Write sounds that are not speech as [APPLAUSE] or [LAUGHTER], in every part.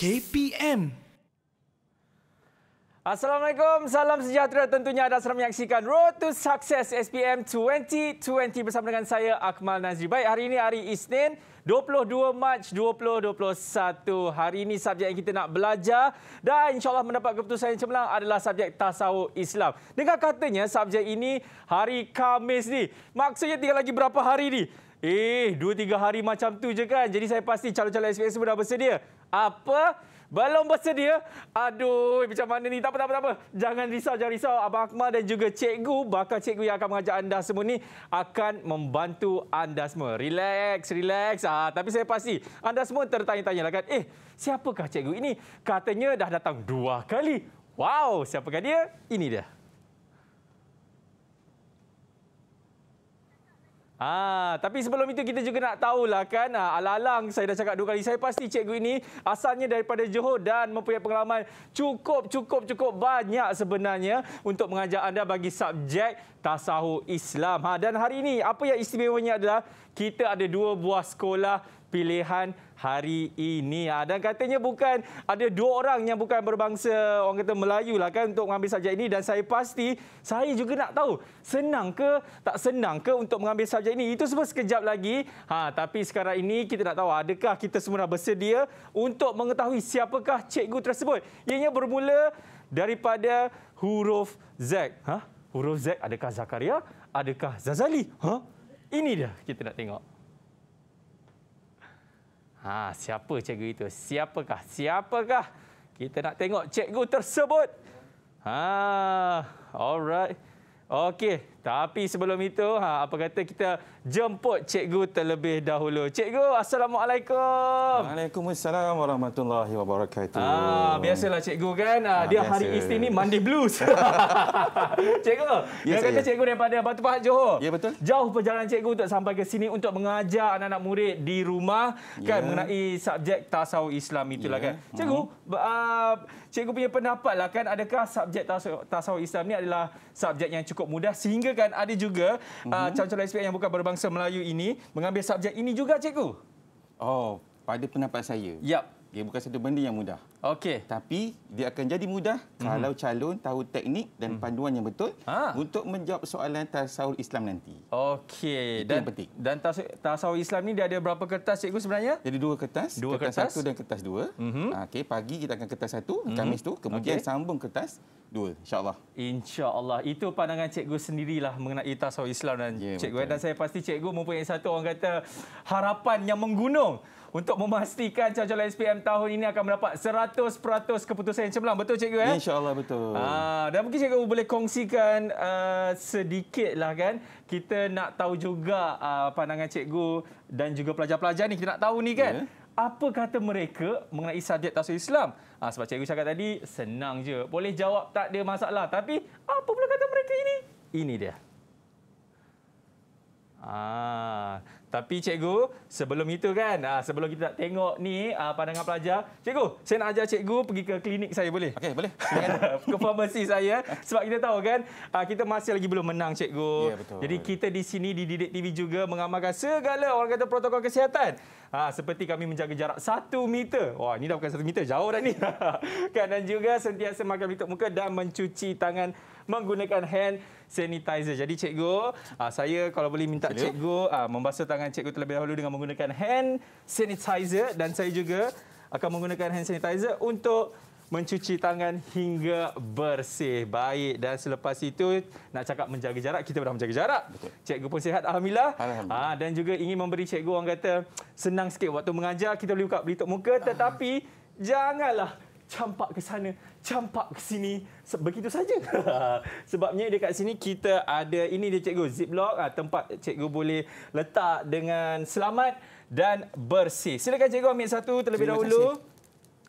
KPM. Assalamualaikum, salam sejahtera. Tentunya anda sedang menyaksikan Road to Success SPM 2020 bersama dengan saya Akmal Nazri. Baik, hari ini hari Isnin, 22 Mac 2021. Hari ini subjek yang kita nak belajar dan insyaAllah mendapat keputusan yang cemerlang adalah subjek Tasawuf Islam. Dengar katanya subjek ini hari Kamis ni. Maksudnya tinggal lagi berapa hari ni? Eh, dua tiga hari macam tu je kan. Jadi saya pasti calon-calon SPM semua dah bersedia. Apa? Belum bersedia? Aduh, macam mana ni? Tak apa, tak apa, tak apa. Jangan risau, jangan risau. Abang Akmal dan juga cikgu, bakal cikgu yang akan mengajak anda semua ni akan membantu anda semua. Relax, relax. Ah, tapi saya pasti anda semua tertanya-tanya lah kan. Eh, siapakah cikgu ini? Katanya dah datang dua kali. Wow, siapakah dia? Ini dia. Ah, tapi sebelum itu kita juga nak tahu lah kan ah, alalang saya dah cakap dua kali saya pasti cikgu ini asalnya daripada Johor dan mempunyai pengalaman cukup cukup cukup banyak sebenarnya untuk mengajar anda bagi subjek tasawuf Islam. Ha dan hari ini apa yang istimewanya adalah kita ada dua buah sekolah pilihan hari ini. Ha, dan katanya bukan ada dua orang yang bukan berbangsa orang kata Melayu lah kan untuk mengambil subjek ini dan saya pasti saya juga nak tahu senang ke tak senang ke untuk mengambil subjek ini. Itu semua sekejap lagi. Ha, tapi sekarang ini kita nak tahu adakah kita semua bersedia untuk mengetahui siapakah cikgu tersebut. Ianya bermula daripada huruf Z. Ha? Huruf Z adakah Zakaria? Adakah Zazali? Ha? Ini dia kita nak tengok. Ha, siapa cikgu itu? Siapakah? Siapakah? Kita nak tengok cikgu tersebut. Ha, alright. Okey, tapi sebelum itu, ha, apa kata kita jemput cikgu terlebih dahulu. Cikgu, Assalamualaikum. Waalaikumsalam warahmatullahi wabarakatuh. Ah, biasalah cikgu kan, ah, ah [LAUGHS] dia biasa. hari isteri ini mandi blues. cikgu, yes, saya kata ya. cikgu daripada Batu Pahat Johor. Ya, yeah, betul. Jauh perjalanan cikgu untuk sampai ke sini untuk mengajar anak-anak murid di rumah kan ya. mengenai subjek tasawuf Islam itulah yeah. kan. Cikgu, uh-huh. uh, cikgu punya pendapatlah kan, adakah subjek tasawuf Islam ni adalah subjek yang cukup mudah sehingga kan ada juga mhm. ah, calon-calon SPM yang bukan berbangsa Melayu ini mengambil subjek ini juga cikgu. Oh, pada pendapat saya. Yap. Dia bukan satu benda yang mudah. Okey. Tapi dia akan jadi mudah mm -hmm. kalau calon tahu teknik dan mhm. panduan yang betul ha. untuk menjawab soalan tasawuf Islam nanti. Okey. Dan penting. dan tasawuf Islam ni dia ada berapa kertas cikgu sebenarnya? Jadi dua kertas, dua kertas, kertas satu dan kertas dua. Mm -hmm. Okey, pagi kita akan kertas satu, mm -hmm. Khamis tu, kemudian okay. sambung kertas dua. Insya-Allah. Insya-Allah. Itu pandangan cikgu sendirilah mengenai tasawuf Islam dan yeah, cikgu betul. dan saya pasti cikgu mempunyai satu orang kata harapan yang menggunung untuk memastikan calon-calon SPM tahun ini akan mendapat 100% keputusan yang cemerlang. Betul cikgu ya? Eh? Insya-Allah betul. Ah, dan mungkin cikgu boleh kongsikan uh, ah, sedikitlah kan. Kita nak tahu juga uh, pandangan cikgu dan juga pelajar-pelajar ni kita nak tahu ni kan. Yeah. Apa kata mereka mengenai subjek tasawuf Islam? Ha, sebab cikgu cakap tadi, senang je. Boleh jawab tak ada masalah. Tapi apa pula kata mereka ini? Ini dia. Ah, tapi cikgu, sebelum itu kan, ah, sebelum kita tengok ni ah, pandangan pelajar, cikgu, saya nak ajar cikgu pergi ke klinik saya boleh? Okey, boleh. [LAUGHS] ke farmasi saya sebab kita tahu kan, ah, kita masih lagi belum menang cikgu. Yeah, ya, Jadi kita di sini di Didik TV juga mengamalkan segala orang kata protokol kesihatan. Ha, seperti kami menjaga jarak satu meter. Wah, ini dah bukan 1 meter, jauh dah ni. [LAUGHS] kan dan juga sentiasa makan bentuk muka dan mencuci tangan menggunakan hand sanitizer. Jadi cikgu, uh, saya kalau boleh minta Sila. cikgu uh, membasuh tangan cikgu terlebih dahulu dengan menggunakan hand sanitizer dan saya juga akan menggunakan hand sanitizer untuk mencuci tangan hingga bersih. Baik dan selepas itu nak cakap menjaga jarak, kita dah menjaga jarak. Betul. Cikgu pun sihat alhamdulillah. alhamdulillah. Ha, dan juga ingin memberi cikgu orang kata senang sikit waktu mengajar kita boleh buka beli tok muka tetapi ah. janganlah campak ke sana campak ke sini begitu saja. [LAUGHS] Sebabnya dekat sini kita ada ini dia cikgu ziplock ah, tempat cikgu boleh letak dengan selamat dan bersih. Silakan cikgu ambil satu terlebih Terima dahulu.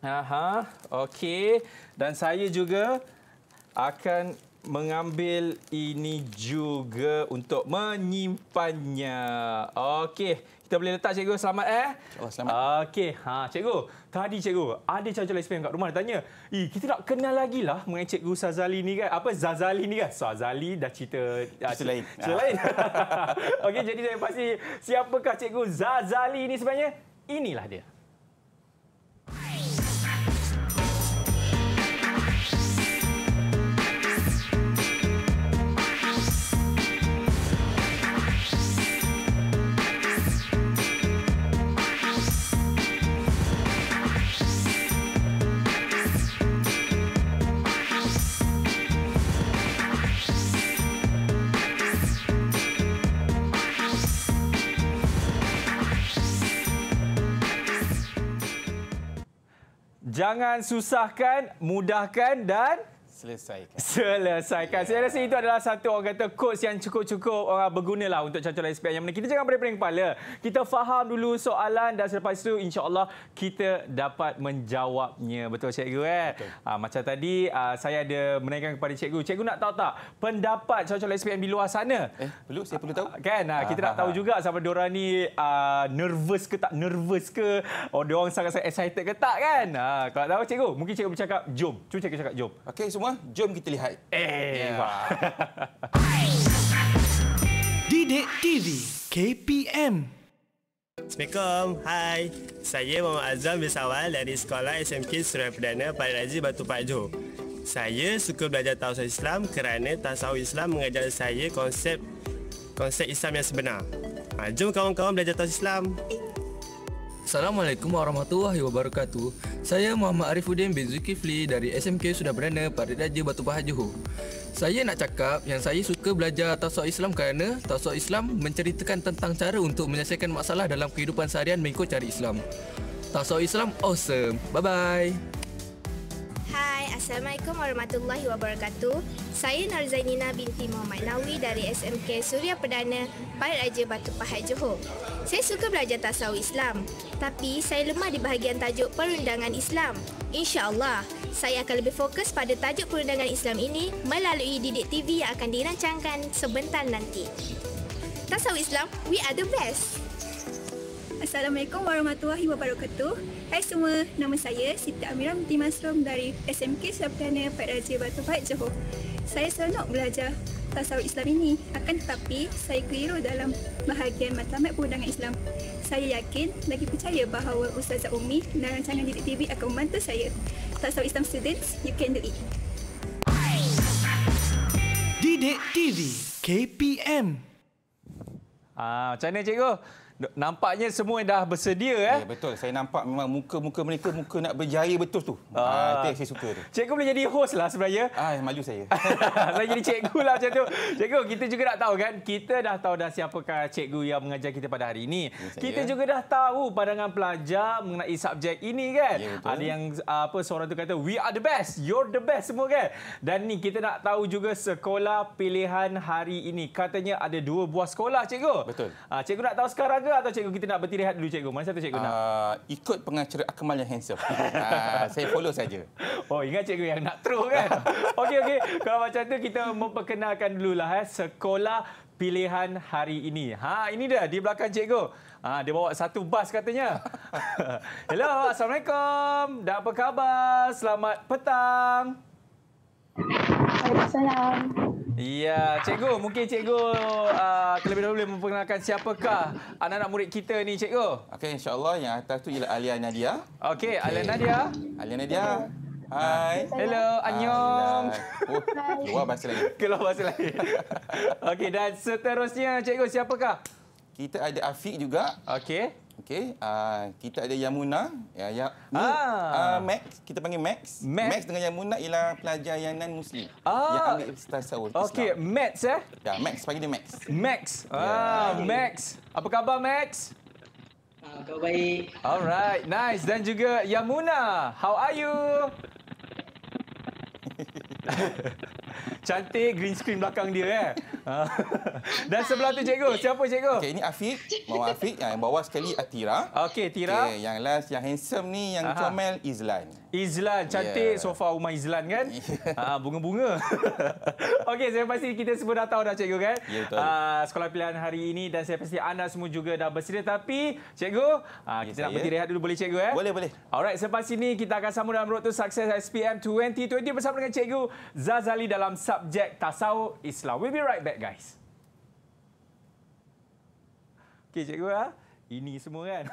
Aha, okey. Dan saya juga akan mengambil ini juga untuk menyimpannya. Okey, kita boleh letak cikgu selamat eh. Oh, selamat. Okey, ha cikgu. Tadi cikgu ada charger lain spam kat rumah dia tanya. Ih, eh, kita nak kenal lagi lah mengenai cikgu Zazali ni kan. Apa Zazali ni kan? Zazali dah ah, cerita cerita lain. Cerita ah. lain. [LAUGHS] Okey, jadi saya pasti siapakah cikgu Zazali ni sebenarnya? Inilah dia. Jangan susahkan, mudahkan dan selesaikan. Selesaikan. Yeah. Saya rasa itu adalah satu orang kata kod yang cukup-cukup orang berguna lah untuk calon-calon SPM yang mana kita jangan pening-pening kepala. Kita faham dulu soalan dan selepas itu Insyaallah kita dapat menjawabnya. Betul cikgu eh? Betul. Ha, macam tadi ah, saya ada menanyakan kepada cikgu. Cikgu nak tahu tak pendapat calon-calon SPM di luar sana? Eh, perlu saya perlu tahu. Ha, kan? Ha, kita ha, nak ha, tahu ha. juga sama diorang ni uh, nervous ke tak nervous ke? Oh, diorang sangat-sangat excited ke tak kan? Ha, kalau tahu cikgu, mungkin cikgu bercakap jom. Cuma cikgu cakap jom. Okey semua, jom kita lihat. Eh, ya. wah. [LAUGHS] Didik TV KPM Assalamualaikum. Hai. Saya Muhammad Azam Bisawal dari Sekolah SMK Surai Perdana Pada Razi Batu Johor. Saya suka belajar tasawuf Islam kerana tasawuf Islam mengajar saya konsep konsep Islam yang sebenar. Ha, jom kawan-kawan belajar tasawuf Islam. Assalamualaikum warahmatullahi wabarakatuh Saya Muhammad Arifuddin bin Zulkifli dari SMK Sudah Berdana Pada Raja Batu Pahat Johor Saya nak cakap yang saya suka belajar Tasawuf Islam kerana Tasawuf Islam menceritakan tentang cara untuk menyelesaikan masalah dalam kehidupan seharian mengikut cara Islam Tasawuf Islam awesome, bye-bye Hai, Assalamualaikum warahmatullahi wabarakatuh. Saya Narzainina binti Muhammad Nawi dari SMK Suria Perdana, Pahit Raja Batu Pahat, Johor. Saya suka belajar tasawuf Islam, tapi saya lemah di bahagian tajuk perundangan Islam. Insya Allah, saya akan lebih fokus pada tajuk perundangan Islam ini melalui Didik TV yang akan dirancangkan sebentar nanti. Tasawuf Islam, we are the best! Assalamualaikum warahmatullahi wabarakatuh. Hai semua, nama saya Siti Amirah binti Masrum dari SMK Sarjana Pak Raja Batu Pahat Johor. Saya seronok belajar tasawuf Islam ini. Akan tetapi, saya keliru dalam bahagian matlamat perundangan Islam. Saya yakin lagi percaya bahawa Ustazah Umi dan rancangan Didik TV akan membantu saya. Tasawuf Islam Students, you can do it. Didik TV KPM Ah, macam mana cikgu? Nampaknya semua dah bersedia eh. Ya betul. Saya nampak memang muka-muka mereka muka nak berjaya betul tu. Ah, ah saya suka tu. Cikgu boleh jadi host lah sebenarnya. Ah malu saya. saya [LAUGHS] jadi cikgu lah macam tu. Cikgu kita juga nak tahu kan kita dah tahu dah siapakah cikgu yang mengajar kita pada hari ini. Ya, kita ya. juga dah tahu pandangan pelajar mengenai subjek ini kan. Ya, Ada yang apa seorang tu kata we are the best, you're the best semua kan. Dan ni kita nak tahu juga sekolah pilihan hari ini. Katanya ada dua buah sekolah cikgu. Betul. Ah cikgu nak tahu sekarang ke atau cikgu kita nak bertirihat dulu cikgu? Mana satu cikgu uh, nak? Ah, ikut pengacara Akmal yang handsome. uh, [LAUGHS] saya follow saja. Oh, ingat cikgu yang nak throw kan? [LAUGHS] okey, okey. Kalau macam tu kita memperkenalkan dululah eh, sekolah pilihan hari ini. Ha, ini dia di belakang cikgu. Ha, dia bawa satu bas katanya. [LAUGHS] Hello, Assalamualaikum. Dah apa khabar? Selamat petang. Assalamualaikum. Ya, cikgu, mungkin cikgu uh, terlebih dahulu boleh memperkenalkan siapakah anak-anak murid kita ni, cikgu. Okey, insya-Allah yang atas tu ialah Alia Nadia. Okey, okay. Alia Nadia. Alia Nadia. Hai. Hello, annyeong. Oh, Hai. Keluar bahasa lain. [LAUGHS] Keluar bahasa lain. [LAUGHS] Okey, dan seterusnya cikgu siapakah? Kita ada Afiq juga. Okey. Okey, uh, kita ada Yamuna. Ya, ya. ah. uh, Max, kita panggil Max. Max. Max dengan Yamuna ialah pelajar yang non-Muslim. Ah. Yang ambil Ustaz Saul. Okey, Max eh? Ya, Max. Panggil dia Max. Max. Yeah. Ah, Max. Apa khabar, Max? Ah, kau baik. Alright, nice. Dan juga Yamuna. How are you? [LAUGHS] Cantik green screen belakang dia eh. [LAUGHS] Dan sebelah tu cikgu, siapa cikgu? Okey, ini Afiq, bawah Afiq, yang bawah sekali Atira. Okey, Tira. Okay yang last yang handsome ni yang comel Izlan. Izlan cantik yeah. sofa rumah Izlan kan? [LAUGHS] yeah. Ah, bunga-bunga. [LAUGHS] Okey, saya pasti kita semua dah tahu dah cikgu kan? Yeah, ya, uh, sekolah pilihan hari ini dan saya pasti anda semua juga dah bersedia tapi cikgu, yeah, ya, kita saya. nak pergi rehat dulu boleh cikgu eh? Boleh, boleh. Alright, selepas ini kita akan sambung dalam road to success SPM 2020 bersama dengan cikgu Zazali dalam subjek tasawuf Islam. We'll be right back guys. Okey cikgu ah, ini semua kan? [LAUGHS]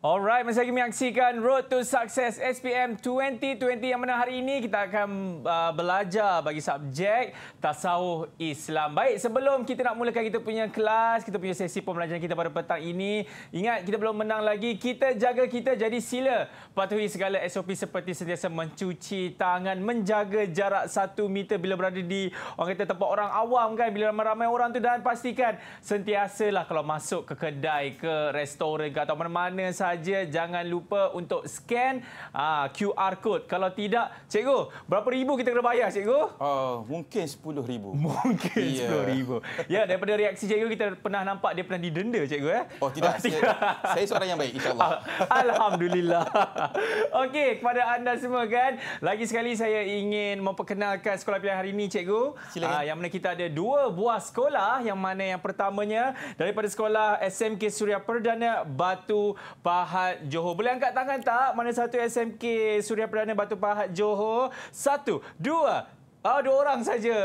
Alright, masih lagi menyaksikan Road to Success SPM 2020 yang mana hari ini kita akan uh, belajar bagi subjek Tasawuf Islam. Baik, sebelum kita nak mulakan kita punya kelas, kita punya sesi pembelajaran kita pada petang ini, ingat kita belum menang lagi, kita jaga kita jadi sila patuhi segala SOP seperti sentiasa mencuci tangan, menjaga jarak satu meter bila berada di orang kata tempat orang awam kan, bila ramai-ramai orang tu dan pastikan sentiasalah kalau masuk ke kedai, ke restoran ke atau mana-mana saja sahaja jangan lupa untuk scan uh, ah, QR code. Kalau tidak, cikgu, berapa ribu kita kena bayar, cikgu? Uh, mungkin 10 ribu. [LAUGHS] Mungkin yeah. 10 ribu. [LAUGHS] Ya, daripada reaksi cikgu, kita pernah nampak dia pernah didenda, cikgu. Eh? Oh, tidak. Ah, tidak. Saya, saya seorang yang baik, insyaAllah. Alhamdulillah. [LAUGHS] Okey, kepada anda semua kan, lagi sekali saya ingin memperkenalkan sekolah pilihan hari ini, cikgu. Silakan. Uh, yang mana kita ada dua buah sekolah, yang mana yang pertamanya daripada sekolah SMK Suria Perdana Batu Pahang. Pahat Johor. Boleh angkat tangan tak? Mana satu SMK Suria Perdana Batu Pahat Johor? Satu, dua, Ah oh, dua orang saja.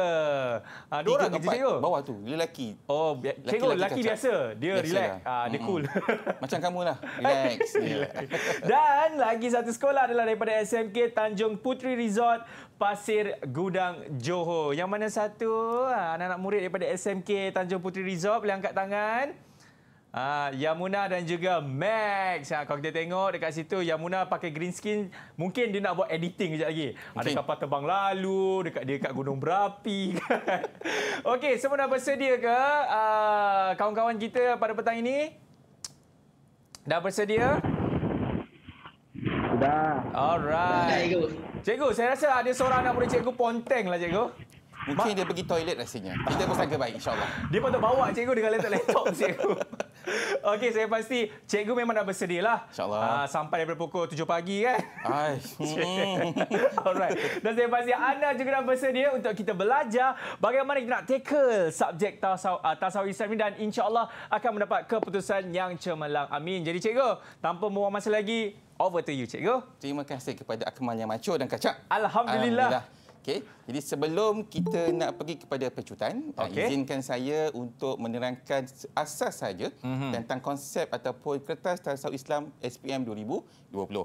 Ah dua orang je cikgu. Bawah tu, dia lelaki. Oh, bi- lelaki, cikgu lelaki biasa. Dia relax. Ya. Ah dia hmm. cool. [LAUGHS] Macam kamu lah. Relax. [LAUGHS] Dan lagi satu sekolah adalah daripada SMK Tanjung Putri Resort Pasir Gudang Johor. Yang mana satu? Ah, anak-anak murid daripada SMK Tanjung Putri Resort boleh angkat tangan. Ah, Yamuna dan juga Max. Ha, kalau kita tengok dekat situ, Yamuna pakai green skin. Mungkin dia nak buat editing sekejap lagi. Okay. Ada kapal terbang lalu, dekat dia dekat Gunung Berapi. Kan? [LAUGHS] Okey, semua dah bersedia ke ah, kawan-kawan uh, kita pada petang ini? Dah bersedia? Dah. Alright. Cikgu, saya rasa ada seorang anak murid cikgu ponteng lah cikgu. Mungkin Ma- dia pergi toilet rasanya. Kita pun sangka baik insyaAllah. Dia pun terbawa. cikgu dengan laptop-laptop [LAUGHS] cikgu. Okey, saya pasti cikgu memang dah bersedia lah. InsyaAllah. Uh, sampai daripada pukul 7 pagi kan. [LAUGHS] Alright. Dan saya pasti anda juga dah bersedia untuk kita belajar bagaimana kita nak tackle subjek ah, tasawuf uh, tasaw Islam ini dan insyaAllah akan mendapat keputusan yang cemerlang. Amin. Jadi cikgu, tanpa membuang masa lagi, over to you cikgu. Terima kasih kepada Akmal yang macho dan kacak. Alhamdulillah. Alhamdulillah. Okey. Jadi sebelum kita nak pergi kepada pecutan, uh, okay. izinkan saya untuk menerangkan asas saja mm-hmm. tentang konsep ataupun kertas tasawuf Islam SPM 2020.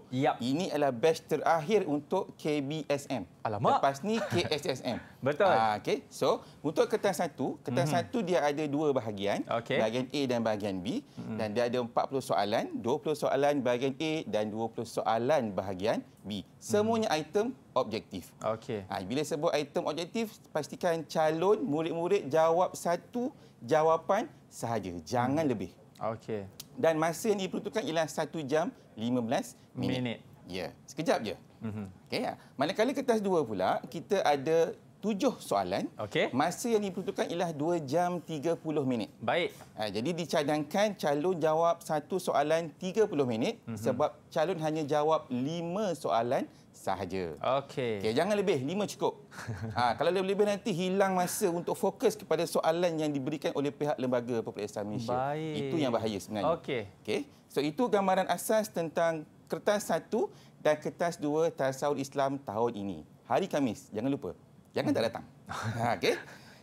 Yep. Ini adalah batch terakhir untuk KBSM. Alamak. Lepas ni KSSM. [LAUGHS] Betul. Uh, ah, okay. So, untuk kertas satu, kertas mm-hmm. satu dia ada dua bahagian, okay. bahagian A dan bahagian B mm-hmm. dan dia ada 40 soalan, 20 soalan bahagian A dan 20 soalan bahagian B. Semuanya mm-hmm. item objektif. Okey. Ha, bila sebut item objektif, pastikan calon murid-murid jawab satu jawapan sahaja. Jangan hmm. lebih. Okey. Dan masa yang diperuntukkan ialah satu jam 15 minit. minit. Ya, sekejap je. Mm-hmm. Okey. Ya. Manakala kertas dua pula, kita ada tujuh soalan. Okey. Masa yang diperuntukkan ialah dua jam tiga puluh minit. Baik. Ha, jadi dicadangkan calon jawab satu soalan tiga puluh minit mm-hmm. sebab calon hanya jawab lima soalan sahaja. Okey. Okay, jangan lebih, lima cukup. [LAUGHS] ha, kalau lebih-lebih nanti hilang masa untuk fokus kepada soalan yang diberikan oleh pihak lembaga peperiksaan Malaysia. Baik. Itu yang bahaya sebenarnya. Okey. Okey. So itu gambaran asas tentang kertas satu dan kertas dua tasawuf Islam tahun ini. Hari Kamis. jangan lupa. Jangan tak datang. [LAUGHS] Ha, okey.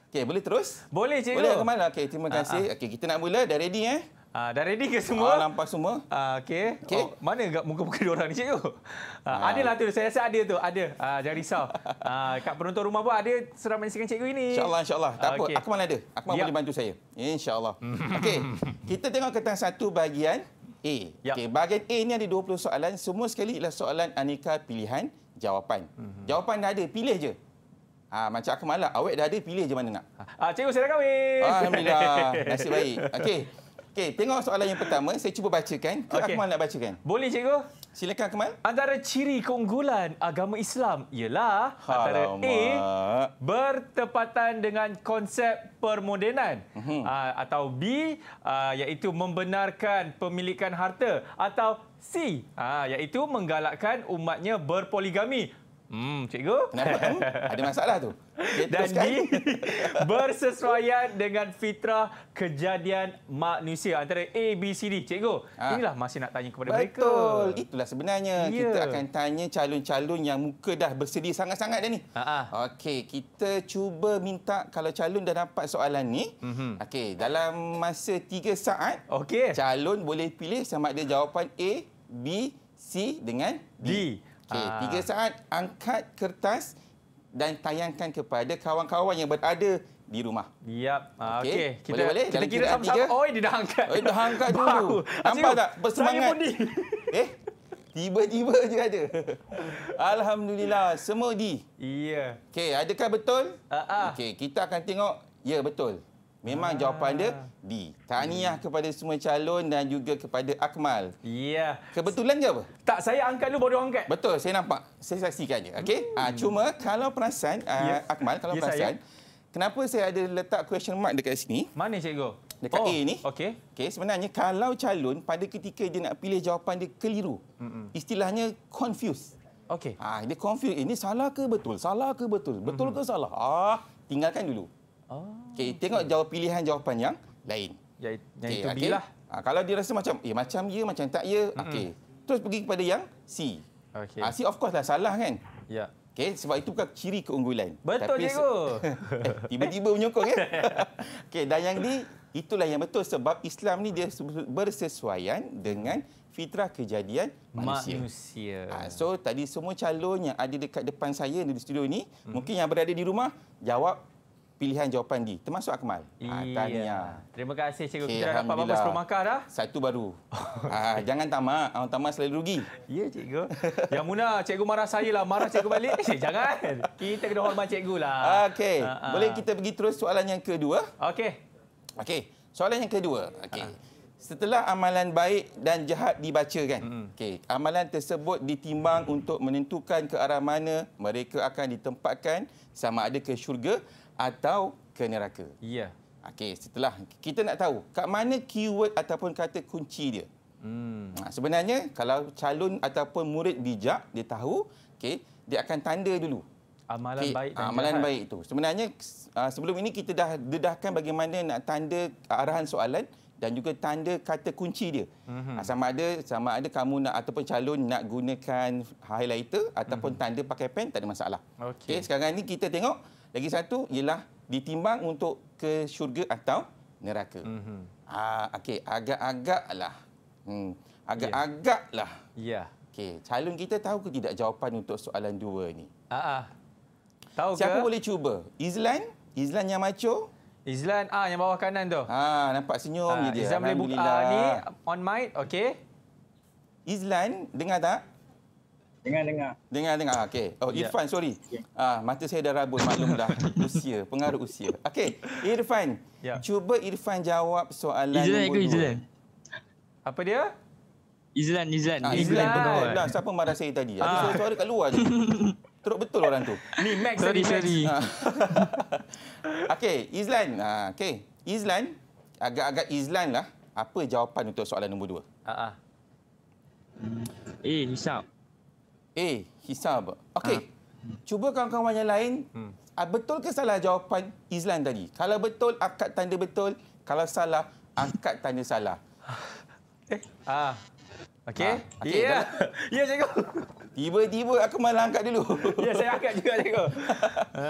Okey, boleh terus? Boleh, cikgu. Boleh, Kamal. Okey, terima ah, kasih. Uh ah. -huh. Okey, kita nak mula. Dah ready, eh? Uh, dah ready ke semua? Ah, nampak semua. Uh, ah, okay. okay. Oh, mana gak muka-muka dua orang ni, Cikgu? Uh, ah. ah. Adalah tu. Saya rasa ada tu. Ada. Uh, jangan risau. uh, kat penonton rumah pun ada seram menyaksikan Cikgu ini. InsyaAllah, insyaAllah. Tak uh, apa. Okay. Aku mana ada. Aku mana boleh bantu saya. InsyaAllah. Hmm. Okey. Kita tengok kertas satu bahagian A. Yep. Okay. Bahagian A ni ada 20 soalan. Semua sekali ialah soalan aneka pilihan jawapan. Mm-hmm. Jawapan dah ada. Pilih je. Ha, macam aku malak. Awak dah ada. Pilih je mana nak. Ah, cikgu, saya dah kahwin. Alhamdulillah. Nasib baik. Okey. Okey, tengok soalan yang pertama. Saya cuba bacakan. Kak okay. Kemal nak bacakan. Boleh, cikgu. Silakan, Kemal. Antara ciri keunggulan agama Islam ialah antara A, bertepatan dengan konsep permodenan. Uh mhm. ah, -huh. Atau B, ah, iaitu membenarkan pemilikan harta. Atau C, ah, iaitu menggalakkan umatnya berpoligami. Hmm, cikgu. Kenapa? Hmm, ada masalah tu. Okay, Dan teruskan. di [LAUGHS] bersesuaian dengan fitrah kejadian manusia antara A, B, C, D. Cikgu, ha. inilah masih nak tanya kepada Betul. mereka. Betul. Itulah sebenarnya. Yeah. Kita akan tanya calon-calon yang muka dah bersedia sangat-sangat dah ni. Ha, ha. Okay, kita cuba minta kalau calon dah dapat soalan ni. Mm -hmm. Okey, dalam masa tiga saat, okay. calon boleh pilih sama ada jawapan A, B, C dengan D. D. Okey, ah. tiga saat angkat kertas dan tayangkan kepada kawan-kawan yang berada di rumah. Yap. Ah, okey. Okay. boleh, boleh. Kita kira sama-sama. Oi, dia dah angkat. Oi, dah angkat [LAUGHS] dulu. Bau. Ah, Nampak Asyik, tak? Bersemangat. [LAUGHS] eh? Tiba-tiba [LAUGHS] je ada. Alhamdulillah. Semua di. Ya. Yeah. Okey, adakah betul? Uh -huh. Okey, kita akan tengok. Ya, betul. Memang ah. jawapan dia D. Tahniah hmm. kepada semua calon dan juga kepada Akmal. Ya. Yeah. Kebetulan ke apa? Tak, saya angkat dulu baru angkat. Betul, saya nampak. Saya saksikan je. Okay? Ah, hmm. Ah, cuma kalau perasan, yes. ah, ya. Akmal, kalau yes, ya, perasan, saya. kenapa saya ada letak question mark dekat sini? Mana cikgu? Dekat oh. A ni. Okay. Okay, sebenarnya kalau calon pada ketika dia nak pilih jawapan dia keliru, hmm. istilahnya confuse. Okay. Ah, dia confuse eh, Ini salah ke betul? Salah ke betul? Betul hmm. ke salah? Ah, tinggalkan dulu. Oh, okay, tengok okay. jawapan pilihan jawapan yang lain. Ya, yang okay, itu okay. B lah. Ha, kalau dia rasa macam ya macam ya macam tak ya, mm-hmm. okey. Terus pergi kepada yang C. Okay, Ha, ah, C of course lah salah kan? Ya. Okay, Okey, sebab itu bukan ciri keunggulan. Betul Tapi, cikgu. eh, [LAUGHS] tiba-tiba menyokong ya. Eh? [LAUGHS] dan yang ni itulah yang betul sebab Islam ni dia bersesuaian dengan fitrah kejadian manusia. manusia. Ha, so tadi semua calon yang ada dekat depan saya di studio ini, hmm mungkin yang berada di rumah jawab pilihan jawapan D termasuk Akmal. Ha, tahniah. Iya. Terima kasih cikgu. Okay, Kita dah dapat berapa dah? Satu baru. ha, [LAUGHS] jangan tamak. Orang tamak selalu rugi. Ya cikgu. Yang mula cikgu marah saya lah. Marah cikgu balik. [LAUGHS] Eh, jangan. Kita kena hormat cikgu lah. Okey. Uh, uh. Boleh kita pergi terus soalan yang kedua? Okey. Okey. Soalan yang kedua. Okey. Uh. Setelah amalan baik dan jahat dibacakan, mm. okay, amalan tersebut ditimbang mm. untuk menentukan ke arah mana mereka akan ditempatkan sama ada ke syurga atau ke neraka. Ya. Yeah. Okey, setelah kita nak tahu kat mana keyword ataupun kata kunci dia. Hmm. Nah, ha, sebenarnya kalau calon ataupun murid bijak dia tahu, okey, dia akan tanda dulu. Amalan okay, baik dan ha, amalan jahat. baik itu. Sebenarnya ha, sebelum ini kita dah dedahkan bagaimana nak tanda arahan soalan dan juga tanda kata kunci dia. Hmm. Sama ada sama ada kamu nak ataupun calon nak gunakan highlighter ataupun hmm. tanda pakai pen tak ada masalah. Okey, okay, sekarang ni kita tengok lagi satu ialah ditimbang untuk ke syurga atau neraka. Mm-hmm. Ah, okey, agak-agaklah. Hmm, agak-agaklah. Ya. Yeah. Okey, calon kita tahu ke tidak jawapan untuk soalan dua ni? Ah. Uh-uh. Tahu ke? Siapa boleh cuba? Izlan? Izlan yang maco? Izlan ah yang bawah kanan tu. Ha, ah, nampak senyum ah, dia. Izlan boleh buka ni on mic, okey. Izlan, dengar tak? Dengar-dengar. Dengar-dengar, okey. Oh, ya. Irfan, sorry. Okay. Ya. Ah, mata saya dah rabun, dah [LAUGHS] usia, pengaruh usia. Okey, Irfan. Yeah. Cuba Irfan jawab soalan Izlan nombor dua. Izlan. Apa dia? Izlan, Izlan. Ah, Izlan, Izlan Nah, siapa marah saya tadi? Ah. Ada suara-suara kat luar je. [LAUGHS] Teruk betul orang tu. Ni Max tadi, Max. Ah. [LAUGHS] Okey, Izlan. Ah, okey. Izlan, agak-agak Izlan lah. Apa jawapan untuk soalan nombor dua? Ah, ah. Eh, hisap. Eh, hisab. Okey. Ha. Cuba kawan-kawan yang lain, hmm. Ah, betul ke salah jawapan Islam tadi? Kalau betul, angkat tanda betul. Kalau salah, angkat tanda salah. [LAUGHS] Eh, ah. Okey. Ya. [LAUGHS] Ya, cikgu. Tiba-tiba aku malah angkat dulu. [LAUGHS] Ya, yeah, saya angkat juga, cikgu. Ha.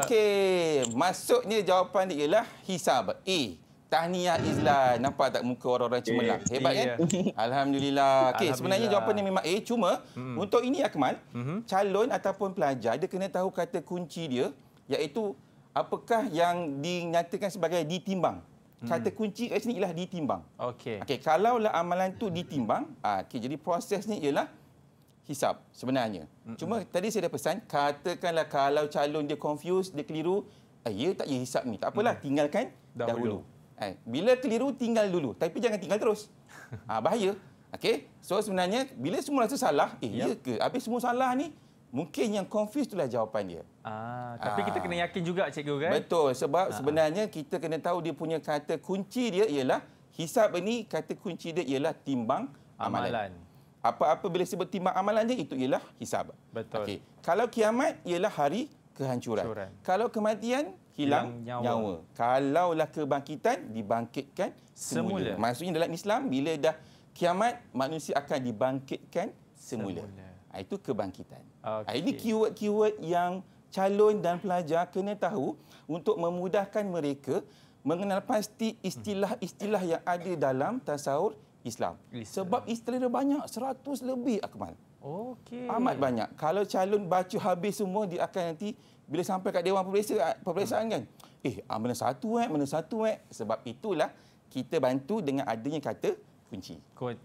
Okey. masuknya jawapan dia ialah hisab. A. Tahniah Izlan. Nampak tak muka orang-orang cemerlang? Yeah. Hebat yeah. kan? [LAUGHS] Alhamdulillah. Okay, Alhamdulillah. Sebenarnya jawapan ni memang Eh, cuma hmm. untuk ini Akmal, hmm. calon ataupun pelajar, dia kena tahu kata kunci dia iaitu apakah yang dinyatakan sebagai ditimbang. Hmm. Kata kunci kat sini ialah ditimbang. Okey. Okey, kalaulah amalan tu ditimbang, ah, okay, jadi proses ni ialah hisap sebenarnya. Hmm. Cuma tadi saya dah pesan, katakanlah kalau calon dia confused, dia keliru, eh, ya tak ya hisap ni. Tak apalah, hmm. tinggalkan dahulu. dahulu. Eh, bila keliru tinggal dulu, tapi jangan tinggal terus. [LAUGHS] Ah bahaya. Okey. So sebenarnya bila semua rasa salah, eh ya ke? Habis semua salah ni mungkin yang confuse itulah jawapan dia. Ah, tapi Aa. kita ah. kena yakin juga cikgu kan? Betul. Sebab Aa. Ah. sebenarnya kita kena tahu dia punya kata kunci dia ialah hisap ini kata kunci dia ialah timbang amalan. amalan. Apa-apa bila sebut timbang amalannya itu ialah hisab. Betul. Okey. Kalau kiamat ialah hari kehancuran. Kehancuran. Kalau kematian hilang nyawa. nyawa. Kalaulah kebangkitan, dibangkitkan semula. semula. Maksudnya dalam Islam, bila dah kiamat, manusia akan dibangkitkan semula. semula. Ah, itu kebangkitan. Ah, okay. Ini keyword-keyword yang calon dan pelajar kena tahu untuk memudahkan mereka mengenal pasti istilah-istilah yang ada dalam tasawur Islam. Islam. Sebab istilah dia banyak, seratus lebih, Akmal. Okay. Amat banyak. Kalau calon baca habis semua, dia akan nanti bila sampai kat dewan peperiksaan hmm. kan eh ah, mana satu eh mana satu eh sebab itulah kita bantu dengan adanya kata kunci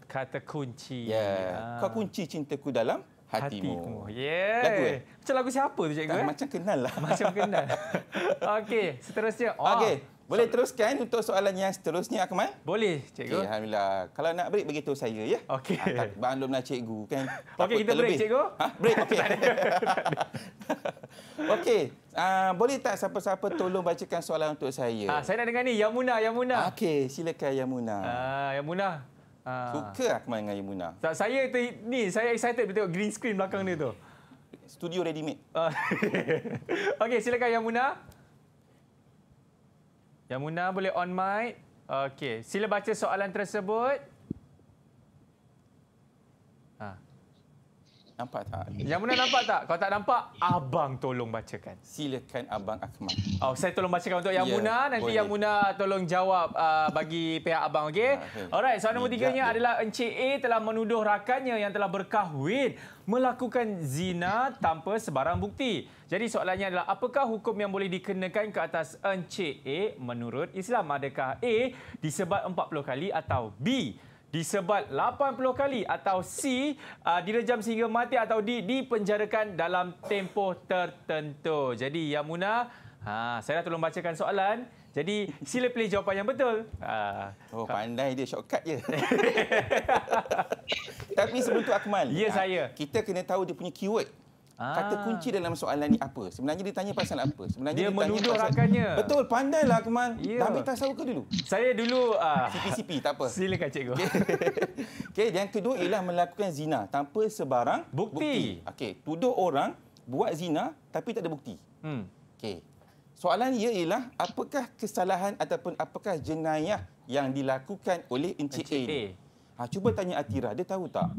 kata kunci ya yeah. ah. kau kunci cintaku dalam Hatimu. Hatimu. Yeah. Lagu eh? Macam lagu siapa tu cikgu? Tak, eh? Macam kenal lah. Macam kenal. [LAUGHS] Okey, seterusnya. Oh, ah. okay. Boleh so, teruskan untuk soalan yang seterusnya, Akmal? Boleh, cikgu. Okay, Alhamdulillah. Kalau nak break, beritahu saya. ya. Okey. Ha, tak belumlah cikgu, kan? Okey, kita terlebih. break, cikgu. Ha? Break, okey. [LAUGHS] okey. Uh, boleh tak siapa-siapa tolong bacakan soalan untuk saya? Ha, saya nak dengar ni. Yamuna, Yamuna. Okey, silakan Yamuna. Uh, Yamuna. Uh. Suka Akmal dengan Yamuna? Tak, saya itu, ni, saya excited betul green screen belakang dia tu. Studio ready-made. Uh. [LAUGHS] okey, silakan Yamuna. Yang Yamuna boleh on mic. Okey, sila baca soalan tersebut. Nampak tak? Yang Jamunan nampak tak? Kalau tak nampak, Abang tolong bacakan. Silakan Abang Akmal. Oh, saya tolong bacakan untuk yang Yeah, Nanti yang Yamuna tolong jawab uh, bagi pihak Abang. Okay? Ah, Alright, soalan nombor tiganya adalah Encik A telah menuduh rakannya yang telah berkahwin melakukan zina tanpa sebarang bukti. Jadi soalannya adalah apakah hukum yang boleh dikenakan ke atas Encik A menurut Islam? Adakah A disebat 40 kali atau B disebat 80 kali atau C uh, direjam sehingga mati atau D dipenjarakan dalam tempoh tertentu. Jadi Yamuna, ha, saya dah tolong bacakan soalan. Jadi sila pilih jawapan yang betul. Ha. Oh pandai dia shortcut je. [LAUGHS] Tapi sebetul Akmal, ya, saya. kita kena tahu dia punya keyword. Kata ah. kunci dalam soalan ni apa? Sebenarnya dia tanya pasal apa? Sebenarnya dia, dia menuduh pasal... rakannya. Betul, pandailah Akman. Yeah. Ya. Tapi tasawuf ke dulu? Saya dulu... Uh... Ah. CPCP, tak apa. Silakan, cikgu. Okay. [LAUGHS] okay. Yang kedua ialah melakukan zina tanpa sebarang bukti. bukti. Okay. Tuduh orang buat zina tapi tak ada bukti. Hmm. Okay. Soalan ia ialah apakah kesalahan ataupun apakah jenayah yang dilakukan oleh Encik, Encik A? A. Ha, cuba tanya Atira, dia tahu tak?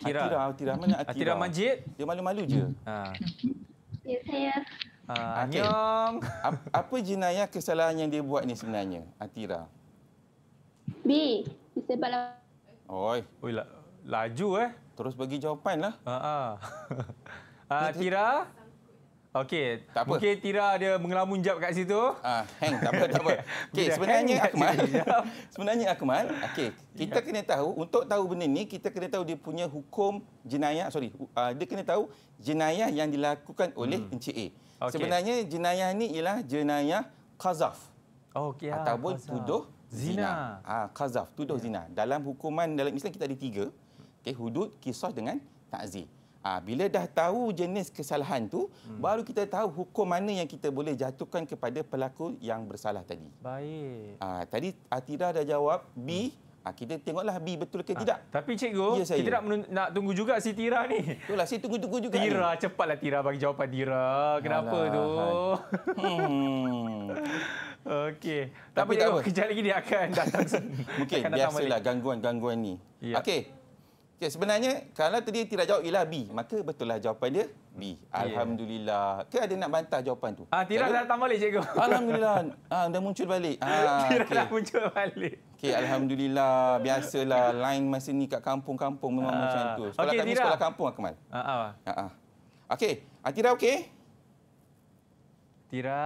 Atira. Atira, Atira mana Atira? Atira Majid. Dia malu-malu je. Hmm. Ha. Ya, saya. Ha, okay. Anyong. [LAUGHS] Apa jenayah kesalahan yang dia buat ni sebenarnya, Atira? B. Sebab Oi. Oi, laju eh. Terus bagi jawapan lah. Ha, ha. [LAUGHS] ha Atira. Atira. Okey, tak apa. Mungkin Tira dia mengelamun jap kat situ. Ah, hang, tak apa, tak apa. [LAUGHS] Okey, sebenarnya Akmal. [LAUGHS] sebenarnya Akmal, okey, kita kena tahu untuk tahu benda ni, kita kena tahu dia punya hukum jenayah, sorry, uh, dia kena tahu jenayah yang dilakukan oleh hmm. Encik A. Okay. Sebenarnya jenayah ni ialah jenayah qazaf. Oh, okey. Ah, ataupun tuduh zina. zina. Ah, qazaf, tuduh yeah. zina. Dalam hukuman dalam Islam kita ada tiga. Okey, hudud, qisas dengan takzir. Ha, bila dah tahu jenis kesalahan tu, hmm. baru kita tahu hukum mana yang kita boleh jatuhkan kepada pelaku yang bersalah tadi. Baik. Ha, tadi Atira dah jawab B. Hmm. Ha, kita tengoklah B betul ke ha, tidak. Tapi cikgu, ya, kita nak, nak tunggu juga si Tira ni. Itulah, si tunggu-tunggu juga. Tira, ni. cepatlah Tira bagi jawapan Tira. Kenapa Alah, tu? Hmm. [LAUGHS] Okey. Tapi, tapi tak apa. [LAUGHS] Kejap lagi dia akan datang. Mungkin, akan biasalah gangguan-gangguan ni. Ya. Okey. Okay, sebenarnya kalau tadi tidak jawab ialah B, maka lah jawapan dia B. Alhamdulillah. Yeah. Okay, ada nak bantah jawapan tu? Ah, tidak datang balik cikgu. [LAUGHS] Alhamdulillah. Ah, dah muncul balik. Ah, tidak okay. dah muncul balik. Okay, alhamdulillah. Biasalah line masa ni kat kampung-kampung memang uh, macam tu. Sekolah okay, kami sekolah kampung Akmal. Ah, uh, ah. ah. Okey, Atira okey? Tira.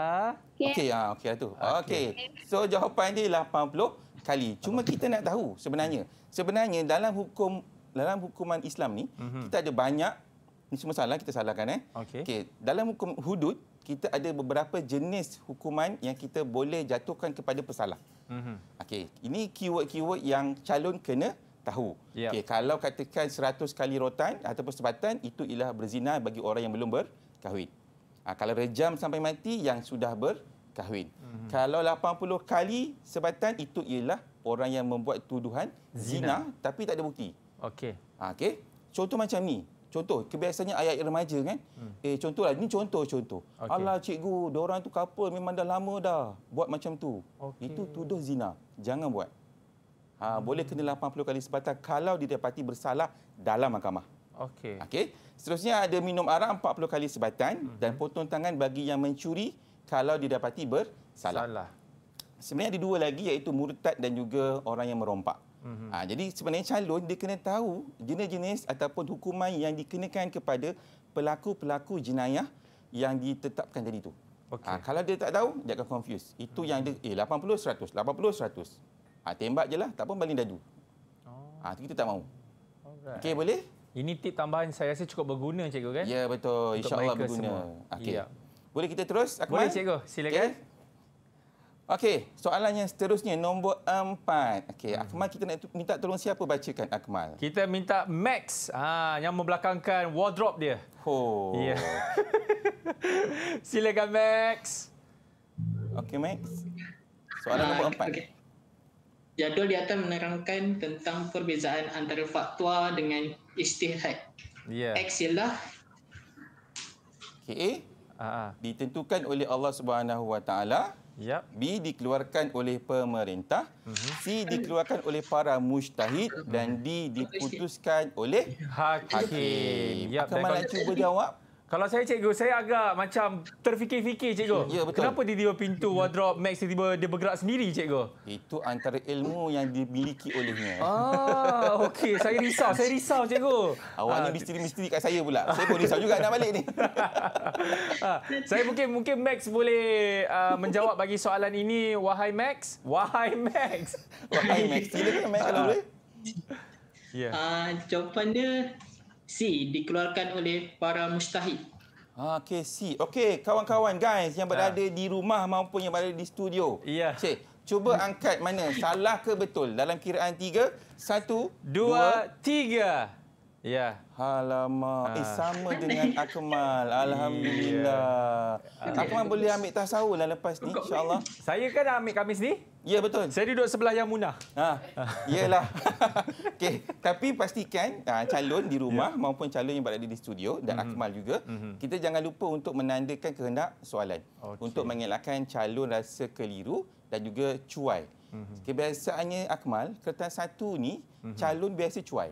Okey, ah okey lah tu. Okey. So jawapan dia 80 kali. Cuma kita nak tahu sebenarnya. Sebenarnya dalam hukum dalam hukuman Islam ni mm-hmm. kita ada banyak ni semua salah kita salahkan eh. Okey. Okay, dalam hukum hudud kita ada beberapa jenis hukuman yang kita boleh jatuhkan kepada pesalah. Mm-hmm. Okey, ini keyword-keyword yang calon kena tahu. Yep. Ya. Okey, kalau katakan 100 kali rotan ataupun sebatan itu ialah berzina bagi orang yang belum berkahwin. Ha, kalau rejam sampai mati yang sudah berkahwin. Mm-hmm. Kalau 80 kali sebatan itu ialah orang yang membuat tuduhan zina, zina tapi tak ada bukti. Okey. Ha, okay? Contoh macam ni. Contoh, kebiasaannya ayat remaja kan. Hmm. Eh, contohlah. Ini contoh-contoh. Okay. Alah cikgu, orang tu couple memang dah lama dah buat macam tu. Okay. Itu tuduh zina. Jangan buat. Ha, hmm. Boleh kena 80 kali sebatas kalau didapati bersalah dalam mahkamah. Okey. Okey. Seterusnya ada minum arak 40 kali sebatan -hmm. dan potong tangan bagi yang mencuri kalau didapati bersalah. Salah. Sebenarnya ada dua lagi iaitu murtad dan juga orang yang merompak. Mhm. Ha, jadi sebenarnya calon dia kena tahu jenis-jenis ataupun hukuman yang dikenakan kepada pelaku-pelaku jenayah yang ditetapkan tadi itu. Okay. Ha, kalau dia tak tahu, dia akan confused. Itu hmm. yang dia, eh 80-100, 80-100. Ha, tembak je lah, tak pun baling dadu. Oh. Ha, kita tak mahu. Alright. Okay, boleh? Ini tip tambahan saya rasa cukup berguna, cikgu kan? Ya, betul. InsyaAllah berguna. Okay. Ya. Boleh kita terus, Akmal? Boleh, cikgu. Silakan. Okay. Okey, soalan yang seterusnya nombor empat. Okey, hmm. Akmal kita nak minta tolong siapa bacakan Akmal? Kita minta Max ha, yang membelakangkan wardrobe dia. Oh. Yeah. [LAUGHS] Silakan Max. Okey Max. Soalan ah, nombor empat. Okay. Jadual di atas menerangkan tentang perbezaan antara fatwa dengan istihad. Yeah. X ialah. Okey. Uh ah, -huh. Ah. Ditentukan oleh Allah Subhanahu Wa Taala yep. B dikeluarkan oleh pemerintah, mm-hmm. C dikeluarkan oleh para mujtahid mm-hmm. dan D diputuskan oleh hakim. hakim. Yep. Akan mana cuba jawab? Kalau saya cikgu, saya agak macam terfikir-fikir cikgu. Ya, betul. Kenapa tiba-tiba pintu wardrobe Max tiba-tiba dia bergerak sendiri cikgu? Itu antara ilmu yang dimiliki olehnya. Ah, okey. Saya risau. Saya risau cikgu. Awak ni ah, misteri-misteri kat saya pula. Saya pun risau juga nak balik ni. [LAUGHS] Ah, saya mungkin mungkin Max boleh uh, menjawab bagi soalan ini. Wahai Max. Wahai Max. Wahai Max. Silakan Max kalau boleh. Ya. Uh, jawapan dia C dikeluarkan oleh para mustahid. Ah, okay C. Okey, kawan-kawan guys yang berada ha. di rumah maupun yang berada di studio. Ya. Cik, cuba angkat mana? Salah ke betul? Dalam kiraan tiga. Satu, dua, dua Tiga. Ya. Alamak. Ah. Eh, sama dengan Akmal. [LAUGHS] Alhamdulillah. Yeah. Akmal boleh ambil tasawul lah lepas ni, insyaAllah. Saya kan ambil kamis ni. Ya, betul. Saya duduk sebelah yang munah. Ha. Yalah. [LAUGHS] okay. Tapi pastikan ha, calon di rumah yeah. maupun calon yang berada di studio dan mm -hmm. Akmal juga, mm -hmm. kita jangan lupa untuk menandakan kehendak soalan. Okay. Untuk mengelakkan calon rasa keliru dan juga cuai. Mhm. Kebiasaannya Akmal, kertas satu ni mhm. calon biasa cuai.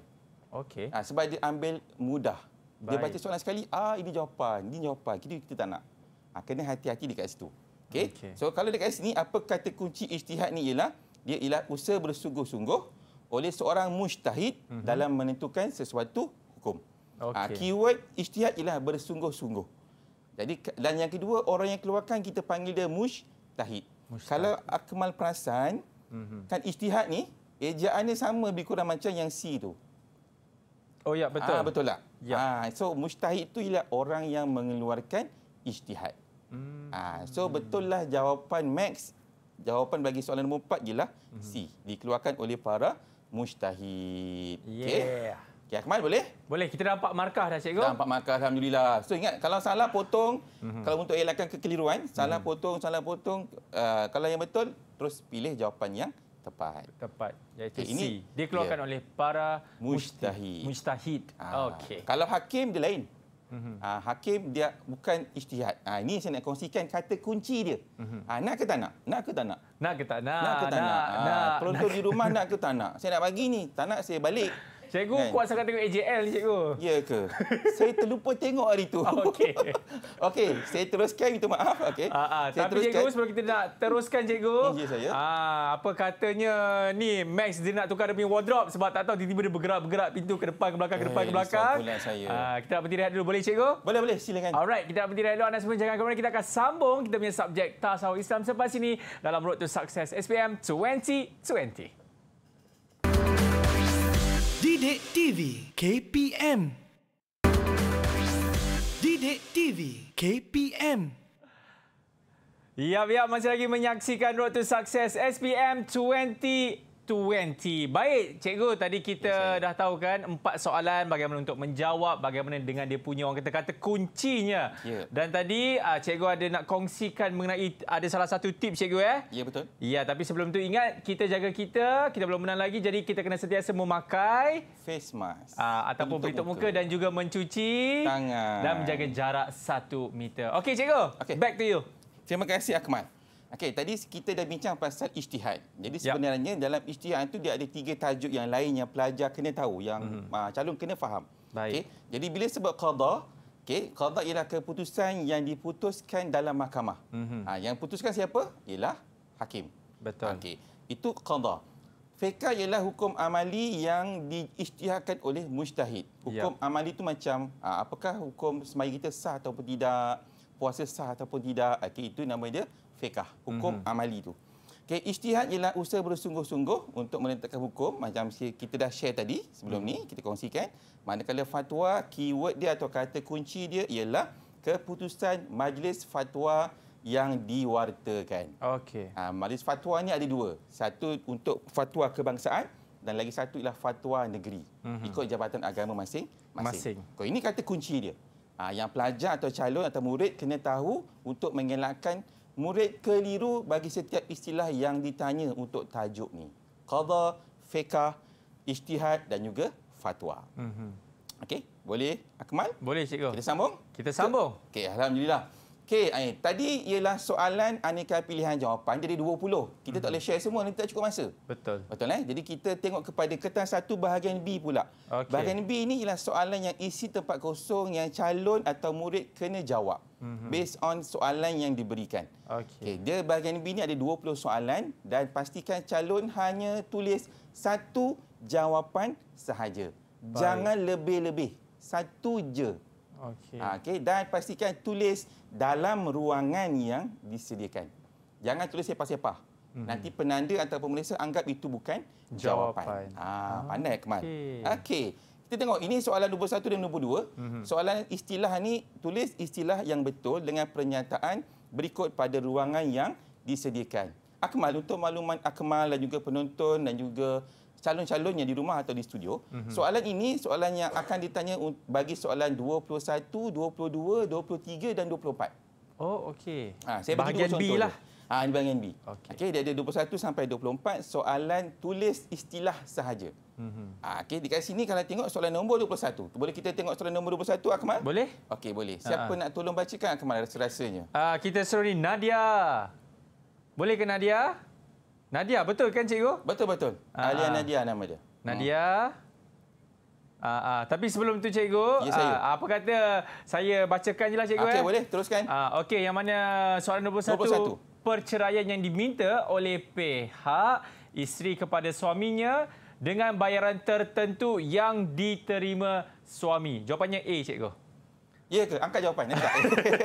Okey. Ha, sebab dia ambil mudah. Baik. Dia baca soalan sekali, ah ini jawapan, ini jawapan. Kita kita tak nak. Ha, kena hati-hati dekat situ. Okey. Okay. So kalau dekat sini apa kata kunci ijtihad ni ialah dia ialah usaha bersungguh-sungguh oleh seorang mujtahid mm-hmm. dalam menentukan sesuatu hukum. Ah, okay. Ha, keyword ijtihad ialah bersungguh-sungguh. Jadi dan yang kedua orang yang keluarkan kita panggil dia mujtahid. Kalau akmal perasan, mm-hmm. kan ijtihad ni ejaannya sama lebih kurang macam yang si tu. Oh ya betul. Ha, betul tak? Ya. Ha, so mustahid tu ialah orang yang mengeluarkan ijtihad. Hmm. Ha, so betul lah jawapan Max. Jawapan bagi soalan nombor empat ialah hmm. C. Dikeluarkan oleh para mustahid. Yeah. Okay. Okay, Akmal boleh? Boleh. Kita dapat markah dah cikgu. Dapat markah Alhamdulillah. So ingat kalau salah potong. Hmm. Kalau untuk elakkan kekeliruan. Salah hmm. potong, salah potong. Uh, kalau yang betul terus pilih jawapan yang tepat. Tepat. Ya okay, eh, ini dia keluarkan yeah. oleh para mujtahid. Mujtahid. Ah, ah. Okey. Kalau hakim dia lain. Mm-hmm. Ah, hakim dia bukan ijtihad. Ah ini saya nak kongsikan kata kunci dia. Mm-hmm. Ah nak ke tak nak? Nak ke tak nak? Nak ke tak nak? Nak ke tak nak? nak. Ah, nak. Peruntuk nak. di rumah nak ke tak nak? Saya nak bagi ni, tak nak saya balik. Cikgu kan? kuat sangat tengok AJL ni cikgu. Ya ke? saya terlupa tengok hari tu. [LAUGHS] Okey. [LAUGHS] Okey, saya teruskan minta maaf. Okey. Ha ah. ah tapi teruskan. cikgu sebelum kita nak teruskan cikgu. Ah, apa katanya ni Max dia nak tukar demi wardrobe sebab tak tahu tiba-tiba dia bergerak-gerak pintu ke depan ke belakang ke depan hey, ke eh, belakang. Ah, kita nak berhenti dulu boleh cikgu? Boleh boleh silakan. Alright, kita nak berhenti dulu anda semua jangan ke mana kita akan sambung kita punya subjek tasawuf Islam selepas ini dalam road to success SPM 2020. Didik TV KPM Didik TV KPM Ya, ya, masih lagi menyaksikan Road to Success SPM 20. Baik, cikgu tadi kita yes, dah tahu kan empat soalan bagaimana untuk menjawab, bagaimana dengan dia punya orang kata-kata kuncinya. Yeah. Dan tadi ah, cikgu ada nak kongsikan mengenai ada salah satu tip cikgu eh. Ya yeah, betul. Ya, tapi sebelum tu ingat kita jaga kita, kita belum menang lagi jadi kita kena sentiasa memakai face mask uh, ataupun pelitup muka dan juga mencuci tangan dan menjaga jarak satu meter. Okey cikgu, okay. back to you. Terima kasih Akmal. Okey, tadi kita dah bincang pasal ijtihad. Jadi ya. sebenarnya ya. dalam ijtihad itu dia ada tiga tajuk yang lain yang pelajar kena tahu, yang hmm. uh, calon kena faham. Baik. Okay. Jadi bila sebut qadha, okey, qadha ialah keputusan yang diputuskan dalam mahkamah. Hmm. Ha, yang putuskan siapa? Ialah hakim. Betul. Okey. Itu qadha. Fiqh ialah hukum amali yang diijtihadkan oleh mujtahid. Ya. Hukum ya. amali itu macam ha, apakah hukum semai kita sah ataupun tidak? puasa sah ataupun tidak okay, itu nama dia fiqah, hukum mm-hmm. amali itu. Okey, ijtihad ialah usaha bersungguh-sungguh untuk menetapkan hukum macam kita dah share tadi sebelum mm-hmm. ni, kita kongsikan. Manakala fatwa, keyword dia atau kata kunci dia ialah keputusan majlis fatwa yang diwartakan. Okay. Ha, majlis fatwa ni ada dua. Satu untuk fatwa kebangsaan dan lagi satu ialah fatwa negeri. Mm-hmm. Ikut jabatan agama masing-masing. Masing. Okay, ini kata kunci dia. Ha, yang pelajar atau calon atau murid kena tahu untuk mengelakkan murid keliru bagi setiap istilah yang ditanya untuk tajuk ni. Qadha, fiqah, ijtihad dan juga fatwa. Mhm. Okey, boleh Akmal? Boleh cikgu. Kita sambung? Kita sambung. Okey, alhamdulillah. Okey, eh, tadi ialah soalan aneka ah, pilihan jawapan. Jadi 20. Kita hmm. tak boleh share semua, nanti tak cukup masa. Betul. Betul, eh? Jadi kita tengok kepada kertas satu bahagian B pula. Okay. Bahagian B ini ialah soalan yang isi tempat kosong yang calon atau murid kena jawab. Hmm. Based on soalan yang diberikan. Okey. Okay, dia bahagian B ini ada 20 soalan dan pastikan calon hanya tulis satu jawapan sahaja. Baik. Jangan lebih-lebih. Satu je. Okey. Ah, okay. dan pastikan tulis dalam ruangan yang disediakan. Jangan tulis siapa-siapa. Mm-hmm. Nanti penanda atau pemeriksa anggap itu bukan jawapan. jawapan. Ha, ah pandai Kemal. Okey. Okay. Kita tengok ini soalan nombor satu dan nombor dua. Mm-hmm. Soalan istilah ini tulis istilah yang betul dengan pernyataan berikut pada ruangan yang disediakan. Akmal untuk makluman Akmal dan juga penonton dan juga calon-calonnya di rumah atau di studio. Mm-hmm. Soalan ini soalan yang akan ditanya bagi soalan 21, 22, 23 dan 24. Oh, okey. Ah, ha, saya bagi bahagian B lah. Ah, ha, ini bahagian B. Okey, okay, dia ada 21 sampai 24 soalan tulis istilah sahaja. Mm-hmm. Ah, okey, dekat sini kalau tengok soalan nombor 21. Boleh kita tengok soalan nombor 21 Akmal? Boleh. Okey, boleh. Ha. Siapa uh-huh. nak tolong bacakan Akmal rasa-rasanya? Ah, uh, kita suruh ni Nadia. Boleh ke Nadia. Nadia betul kan cikgu? Betul betul. Aa. Ah. Alia Nadia nama dia. Nadia. Hmm. Aa, ah, aa. Ah. tapi sebelum tu cikgu, ya, Aa, apa kata saya bacakan jelah cikgu Okey eh? boleh teruskan. Ah okey yang mana soalan 21, 21 perceraian yang diminta oleh pihak isteri kepada suaminya dengan bayaran tertentu yang diterima suami. Jawapannya A cikgu. Ya ke? Angkat jawapan.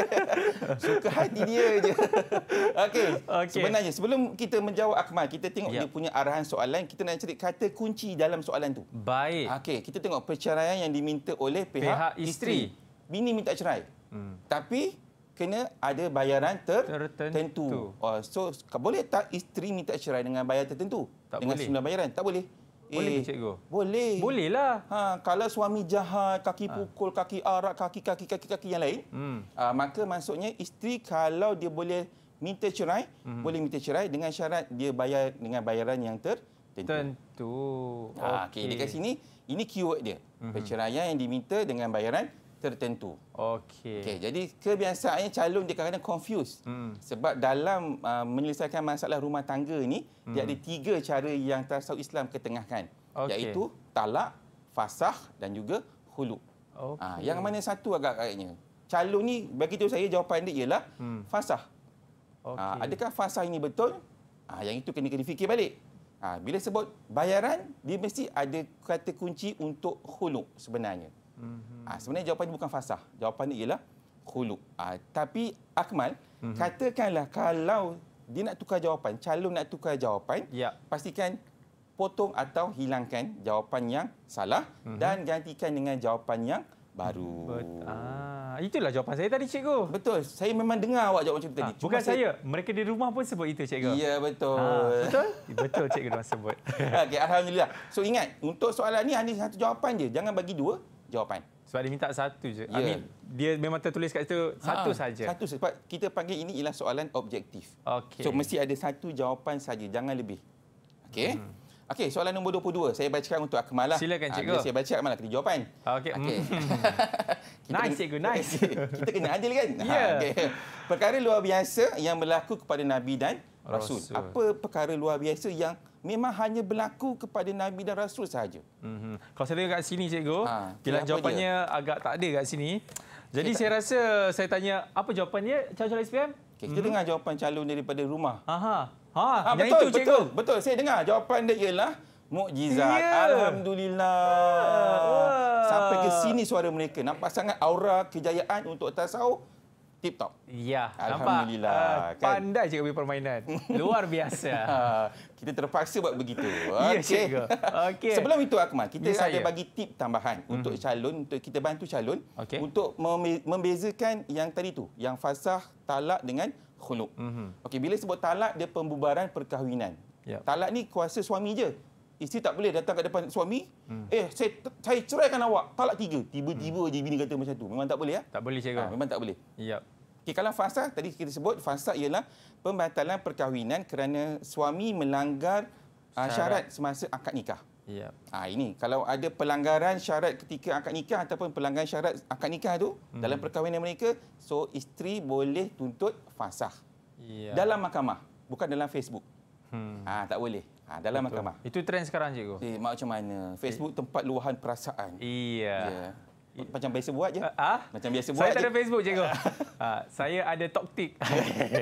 [LAUGHS] Suka hati dia je. [LAUGHS] Okey. Okay. Sebenarnya, sebelum kita menjawab Akmal, kita tengok yep. Ya. dia punya arahan soalan. Kita nak cari kata kunci dalam soalan tu. Baik. Okey. Kita tengok perceraian yang diminta oleh pihak, pihak isteri. isteri. Bini minta cerai. Hmm. Tapi, kena ada bayaran ter tertentu. tertentu. Oh, so, boleh tak isteri minta cerai dengan bayaran tertentu? Tak dengan boleh. Dengan sembilan bayaran? Tak boleh. Boleh ke eh, cikgu? Boleh. Boleh lah. Ha, kalau suami jahat, kaki ha. pukul, kaki arak, kaki kaki kaki kaki yang lain, hmm. ha, maka maksudnya isteri kalau dia boleh minta cerai, hmm. boleh minta cerai dengan syarat dia bayar dengan bayaran yang tertentu. Tentu. Ha, okay. okay. Dekat sini, ini keyword dia. Hmm. Perceraian yang diminta dengan bayaran tertentu. Okey. Okay, jadi kebiasaannya calon dia kadang-kadang confuse. Hmm. Sebab dalam uh, menyelesaikan masalah rumah tangga ini, hmm. dia ada tiga cara yang tasawuf Islam ketengahkan. Okay. Iaitu talak, fasah dan juga hulu. Ah, okay. Ha, yang mana satu agak-agaknya? Calon ni bagi tu saya jawapan dia ialah hmm. fasah. Ah, okay. Ha, adakah fasah ini betul? Ha, yang itu kena kena fikir balik. Ha, bila sebut bayaran, dia mesti ada kata kunci untuk hulu sebenarnya. Mm-hmm. Ha, sebenarnya jawapan ini bukan fasah. Jawapan ini ialah khuluk. Ha, ah, tapi Akmal, mm-hmm. katakanlah kalau dia nak tukar jawapan, calon nak tukar jawapan, yep. Ya. pastikan potong atau hilangkan jawapan yang salah mm-hmm. dan gantikan dengan jawapan yang baru. Ah, itulah jawapan saya tadi cikgu. Betul. Saya memang dengar awak jawab macam tu. Ah, tadi. Cuma bukan saya, saya, mereka di rumah pun sebut itu cikgu. Ya, betul. Ah, betul? betul cikgu dah sebut. [LAUGHS] Okey, alhamdulillah. So ingat, untuk soalan ni hanya satu jawapan je. Jangan bagi dua, jawapan. Sebab dia minta satu je. Ya. Amin. Dia memang tertulis kat situ ha, satu saja. Satu sebab kita panggil ini ialah soalan objektif. Okey. So mesti ada satu jawapan saja, jangan lebih. Okey. Hmm. Okey, soalan nombor 22. Saya bacakan untuk Akmal lah. Silakan ha, cikgu. Ha, saya baca Akmal lah kena jawapan. Okey. Okay. [LAUGHS] [LAUGHS] nice cikgu, nice. [LAUGHS] kita kena adil kan? Ha, ya. Yeah. okay. Perkara luar biasa yang berlaku kepada Nabi dan Rasul. Rasul. Apa perkara luar biasa yang memang hanya berlaku kepada Nabi dan Rasul sahaja. Mm-hmm. Kalau saya tengok kat sini, Cikgu, ha, bila jawapannya dia? agak tak ada kat sini. Jadi saya, saya rasa saya tanya, apa jawapannya calon-calon SPM? Okay, mm-hmm. dengar jawapan calon daripada rumah. Aha. Ha, ha betul, itu, cikgu. betul, betul. Saya dengar jawapan dia ialah mukjizat. Yeah. Alhamdulillah. Ha, Sampai ke sini suara mereka. Nampak sangat aura kejayaan untuk tasawuf tip top. Ya, alhamdulillah. Uh, kan? Pandai cakap permainan. Luar biasa. [LAUGHS] Ah, kita terpaksa buat begitu. [LAUGHS] Ya, Okey. Ya, okay. Sebelum itu Akmal, kita ya, ada saya. bagi tip tambahan hmm untuk calon untuk kita bantu calon okay. untuk membezakan yang tadi tu, yang fasah talak dengan khuluq. Mm-hmm. Okey, bila sebut talak dia pembubaran perkahwinan. Yep. Ya. Talak ni kuasa suami je isteri tak boleh datang ke depan suami, hmm. eh saya saya ceraikan awak, talak tiga. Tiba-tiba hmm. je bini kata macam tu. Memang tak boleh ya? Tak boleh cerai. Ah, ha, memang tak boleh. Yep. Okay, kalau fasa tadi kita sebut fasa ialah pembatalan perkahwinan kerana suami melanggar ah, syarat, uh, syarat semasa akad nikah. Yep. Ha, ah, ini kalau ada pelanggaran syarat ketika akad nikah ataupun pelanggaran syarat akad nikah tu hmm. dalam perkahwinan mereka, so isteri boleh tuntut fasa. Yep. Dalam mahkamah, bukan dalam Facebook. Hmm. Ha, tak boleh. Ha, dalam Betul. mahkamah. Itu trend sekarang cikgu. Eh, macam mana? Facebook eh. tempat luahan perasaan. Iya. Ya. Macam biasa buat je. Ah? ah? Macam biasa buat. Saya tak ada Facebook cikgu. ah, [LAUGHS] saya ada Toktik.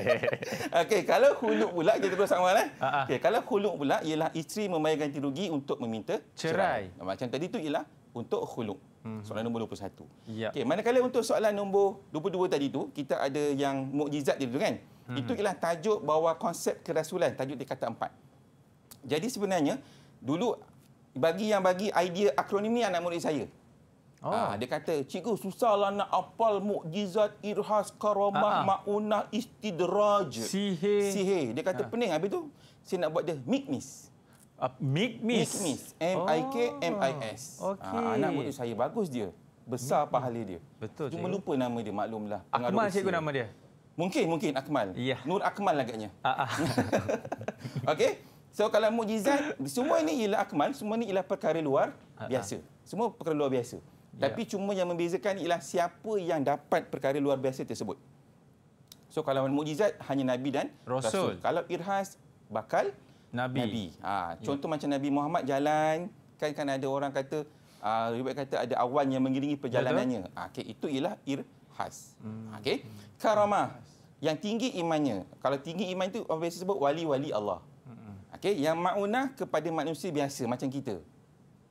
[LAUGHS] Okey, kalau khuluk pula kita terus sama lah. Eh? Ah. Okey, kalau khuluk pula ialah isteri membayar ganti rugi untuk meminta cerai. cerai. Ha, macam tadi tu ialah untuk khuluk. Mhm. Soalan nombor 21. Yep. Ya. Okey, manakala untuk soalan nombor 22 tadi tu, kita ada yang mukjizat dia tu kan? Hmm. Itu ialah tajuk bawa konsep kerasulan, tajuk di kata 4. Jadi sebenarnya dulu bagi yang bagi idea akronim ni anak murid saya. Oh. Ha, dia kata, cikgu susahlah nak apal mukjizat irhas karamah uh-huh. ma'unah istidraj. sihe, sihe, Dia kata uh. pening. Habis tu, saya nak buat dia mikmis. Uh, mikmis? Mikmis. M-I-K-M-I-S. Okay. Oh, ha, anak murid saya, bagus dia. Besar mikmis. pahala dia. Betul, Cuma cikgu. lupa nama dia, maklumlah. Akmal cikgu nama dia? Mungkin, mungkin. Akmal. Yeah. Nur Akmal agaknya. Uh-huh. [LAUGHS] Okey. So kalau mujizat semua ini ialah akmal, semua ini ialah perkara luar ha, ha. biasa. Semua perkara luar biasa. Ya. Tapi cuma yang membezakan ialah siapa yang dapat perkara luar biasa tersebut. So kalau mujizat hanya nabi dan rasul. rasul. Kalau irhas bakal nabi. nabi. Ha ya. contoh ya. macam Nabi Muhammad jalan kan kan ada orang kata ah, ribet kata ada awan yang mengiringi perjalanannya. Ha, ah, okay, itu ialah irhas. Hmm. Okey. Karamah yang tinggi imannya. Kalau tinggi iman itu apa biasa sebut wali-wali Allah. Okey, yang maunah kepada manusia biasa macam kita.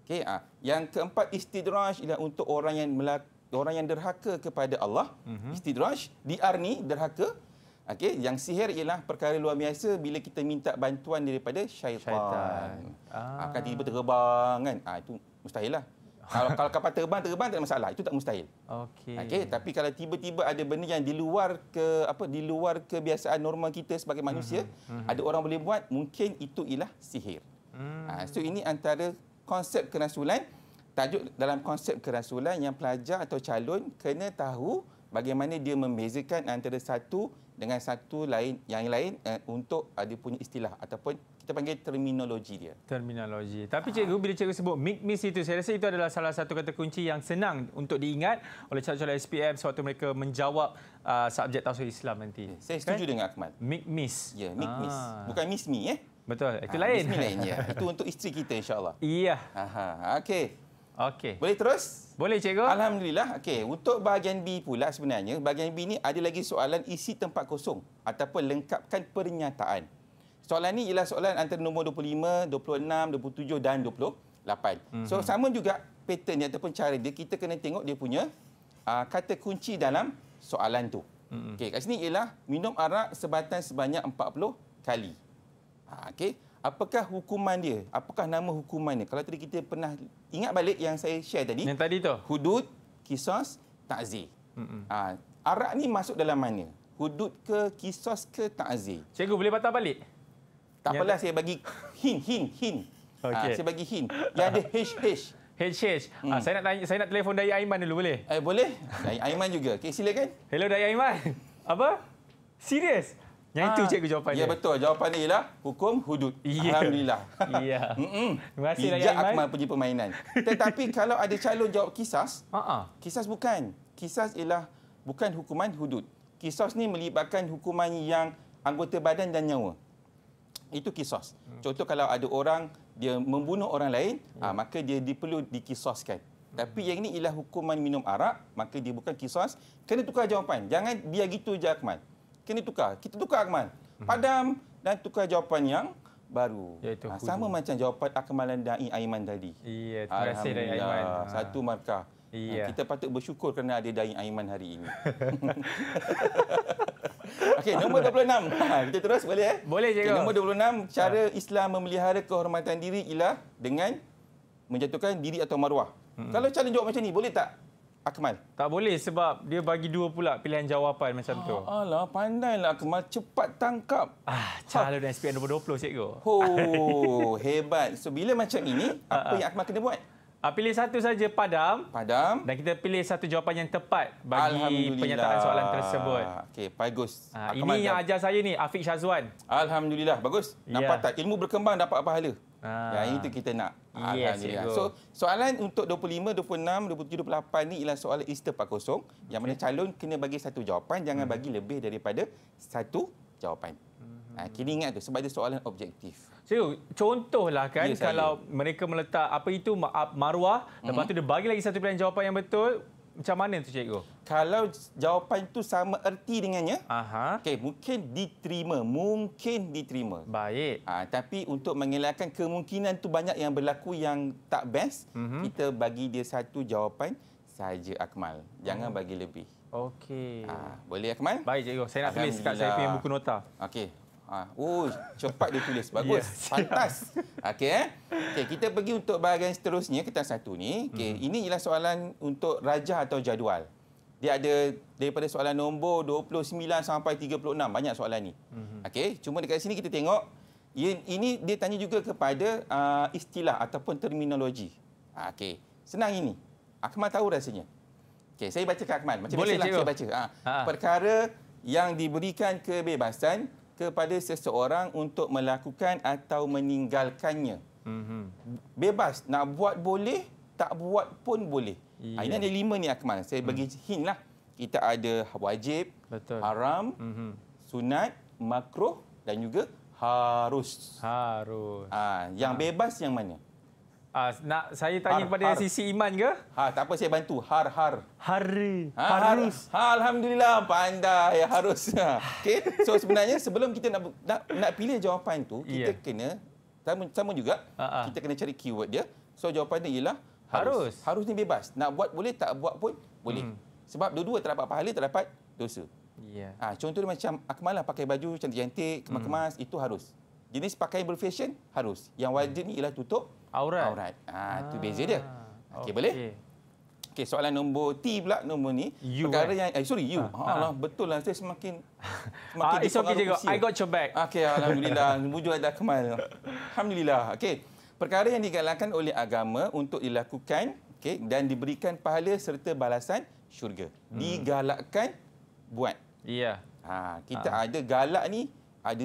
Okey, ah. yang keempat istidraj ialah untuk orang yang melak- orang yang derhaka kepada Allah. Mm-hmm. Istidraj diarni derhaka. Okey, yang sihir ialah perkara luar biasa bila kita minta bantuan daripada syaitan. syaitan. Ah. Akan ah. tiba-tiba terbang kan? Ah itu mustahil lah kalau, kalau kapal terbang terbang tak ada masalah itu tak mustahil okey okey tapi kalau tiba-tiba ada benda yang di luar ke apa di luar kebiasaan norma kita sebagai mhm, manusia mm-hmm. ada orang boleh buat mungkin itu ialah sihir mm. ha, so ini antara konsep kerasulan tajuk dalam konsep kerasulan yang pelajar atau calon kena tahu bagaimana dia membezakan antara satu dengan satu lain yang lain eh, untuk ada punya istilah ataupun kita panggil terminologi dia. Terminologi. Tapi ah. cikgu, bila cikgu sebut MIGMIS itu, saya rasa itu adalah salah satu kata kunci yang senang untuk diingat oleh calon-calon SPM sewaktu mereka menjawab uh, subjek tafsir Islam nanti. Saya setuju kan? dengan Akmal. MIGMIS. Ya, MIGMIS. Ah. Bukan miss MI, eh? Betul. Ah, itu ha, lain. MIS MI lain, ya. Itu untuk isteri kita, insyaAllah. Iya. Aha. Okey. Okey. Boleh terus? Boleh, cikgu. Alhamdulillah. Okey, untuk bahagian B pula sebenarnya, bahagian B ni ada lagi soalan isi tempat kosong ataupun lengkapkan pernyataan. Soalan ni ialah soalan antara nombor 25, 26, 27 dan 28. Mm-hmm. So hmm. sama juga pattern dia ataupun cara dia kita kena tengok dia punya uh, kata kunci dalam soalan tu. Mm-hmm. Okey, kat sini ialah minum arak sebatang sebanyak 40 kali. Ha, okey. Apakah hukuman dia? Apakah nama hukuman dia? Kalau tadi kita pernah ingat balik yang saya share tadi. Yang tadi tu. Hudud, kisos, takzir. Mm-hmm. Ha, arak ni masuk dalam mana? Hudud ke kisos ke takzir? Cikgu boleh patah balik? Tak apalah saya bagi hin hin hin. Ah, okay. saya bagi hin. Yang ada HH. HH. Ha, hmm. saya nak tanya, saya nak telefon Dayi Aiman dulu boleh? Eh boleh. Dayi Aiman juga. Okey silakan. Hello Dayi Aiman. [LAUGHS] Apa? Serius? Yang ha, itu cikgu jawapan ya, dia. Ya betul. Jawapan dia ialah hukum hudud. Yeah. Alhamdulillah. Iya. Yeah. -mm. Terima kasih Dayi Aiman. Akmal punya permainan. Tetapi [LAUGHS] kalau ada calon jawab kisas, uh -uh. kisas bukan. Kisas ialah bukan hukuman hudud. Kisas ni melibatkan hukuman yang anggota badan dan nyawa itu kisos. Contoh kalau ada orang dia membunuh orang lain, ya. ha, maka dia perlu dikisoskan. Hmm. Tapi yang ini ialah hukuman minum arak, maka dia bukan kisos. Kena tukar jawapan. Jangan biar gitu je Akman. Kena tukar. Kita tukar Akman. Hmm. Padam dan tukar jawapan yang baru. Iaitu ha, sama macam jawapan Akmalan Da'i Aiman tadi. Iya, terima kasih Da'i Aiman. Ha. Satu markah. Iya. Ha, kita patut bersyukur kerana ada Da'i Aiman hari ini. [LAUGHS] Okey, nombor 26. [LAUGHS] Ha, kita terus boleh eh? Boleh je. Okay, nombor 26, cara ha. Islam memelihara kehormatan diri ialah dengan menjatuhkan diri atau maruah. Hmm. Kalau cara jawab macam ni, boleh tak? Akmal. Tak boleh sebab dia bagi dua pula pilihan jawapan macam ah, tu. Alah, pandailah Akmal. Cepat tangkap. Ah, calon ha. SPN 2020, cikgu. Oh, [LAUGHS] hebat. So, bila macam ini, apa ah, yang Akmal kena buat? Ah, pilih satu saja padam. Padam. Dan kita pilih satu jawapan yang tepat bagi penyataan soalan tersebut. Okey, bagus. Ha, ah, ini Akamal yang dah... ajar saya ni, Afiq Syazwan. Alhamdulillah, bagus. Nampak ya. tak ilmu berkembang dapat pahala. Ha. Ah. Yang itu kita nak. Yes, so, soalan untuk 25, 26, 27, 28 ni ialah soalan Easter 40. Yang mana calon kena bagi satu jawapan, jangan hmm. bagi lebih daripada satu jawapan. Ha, kini ingat tu sebab dia soalan objektif. So, contohlah kan yes, ya, kalau saya. mereka meletak apa itu maruah, mm -hmm. lepas tu mhm. dia bagi lagi satu pilihan jawapan yang betul, macam mana tu cikgu? Kalau jawapan itu sama erti dengannya, Aha. Okay, mungkin diterima, mungkin diterima. Baik. Ha, tapi untuk mengelakkan kemungkinan tu banyak yang berlaku yang tak best, mm -hmm. kita bagi dia satu jawapan saja Akmal. Jangan hmm. bagi lebih. Okey. Ah, boleh Akmal? Baik cikgu, saya nak tulis kat saya punya buku nota. Okey. Ah, uh, oh, cepat dia tulis. Bagus. [LAUGHS] Pantas. Yeah. Okey eh. Okay, kita pergi untuk bahagian seterusnya kita satu ni. Okay, hmm. ini ialah soalan untuk rajah atau jadual. Dia ada daripada soalan nombor 29 sampai 36 banyak soalan ni. Hmm. Okey, cuma dekat sini kita tengok ini dia tanya juga kepada uh, istilah ataupun terminologi. Ah, okay, senang ini. Akmal tahu rasanya. Okay, saya baca Kak Akmal. Macam Boleh, biasalah cikgu. Ha. Ah, ha. Perkara yang diberikan kebebasan kepada seseorang untuk melakukan atau meninggalkannya. hmm Bebas. Nak buat boleh, tak buat pun boleh. Yeah. Ha, ini ada lima ni Akmal. Saya mm. bagi hmm. hint lah. Kita ada wajib, Betul. haram, hmm sunat, makruh dan juga harus. Harus. Ha, yang ha. bebas yang mana? Uh, nak saya tanya har, pada har. sisi iman ke? Ha, tak apa saya bantu. Har har. Hari. Ha, harus. Har, alhamdulillah pandai harus. Ha. Okey. So sebenarnya sebelum kita nak nak, nak pilih jawapan tu, kita yeah. kena sama, sama juga uh-huh. kita kena cari keyword dia. So jawapan dia ialah harus. harus. Harus ni bebas. Nak buat boleh tak buat pun boleh. Hmm. Sebab dua-dua tak dapat pahala, tak dapat dosa. Yeah. Ha, contoh dia macam Akmal lah pakai baju cantik-cantik, kemas-kemas, hmm. itu harus. Jenis pakaian berfashion, harus. Yang wajib ni ialah tutup aurat. Aurat. Ha, ah tu beza dia. Ah, okey okay. boleh? Okay, soalan nombor T pula nombor ni. You, perkara eh? yang eh, sorry you. Ha, ha, ha. Allah ah. betul lah saya semakin [LAUGHS] semakin ah, okay, cikgu. I got your back. Okay, alhamdulillah [LAUGHS] bujur ada kemal. Alhamdulillah. Okay, Perkara yang digalakkan oleh agama untuk dilakukan okay, dan diberikan pahala serta balasan syurga. Hmm. Digalakkan buat. Iya. Yeah. Ha, kita ha. ada galak ni ada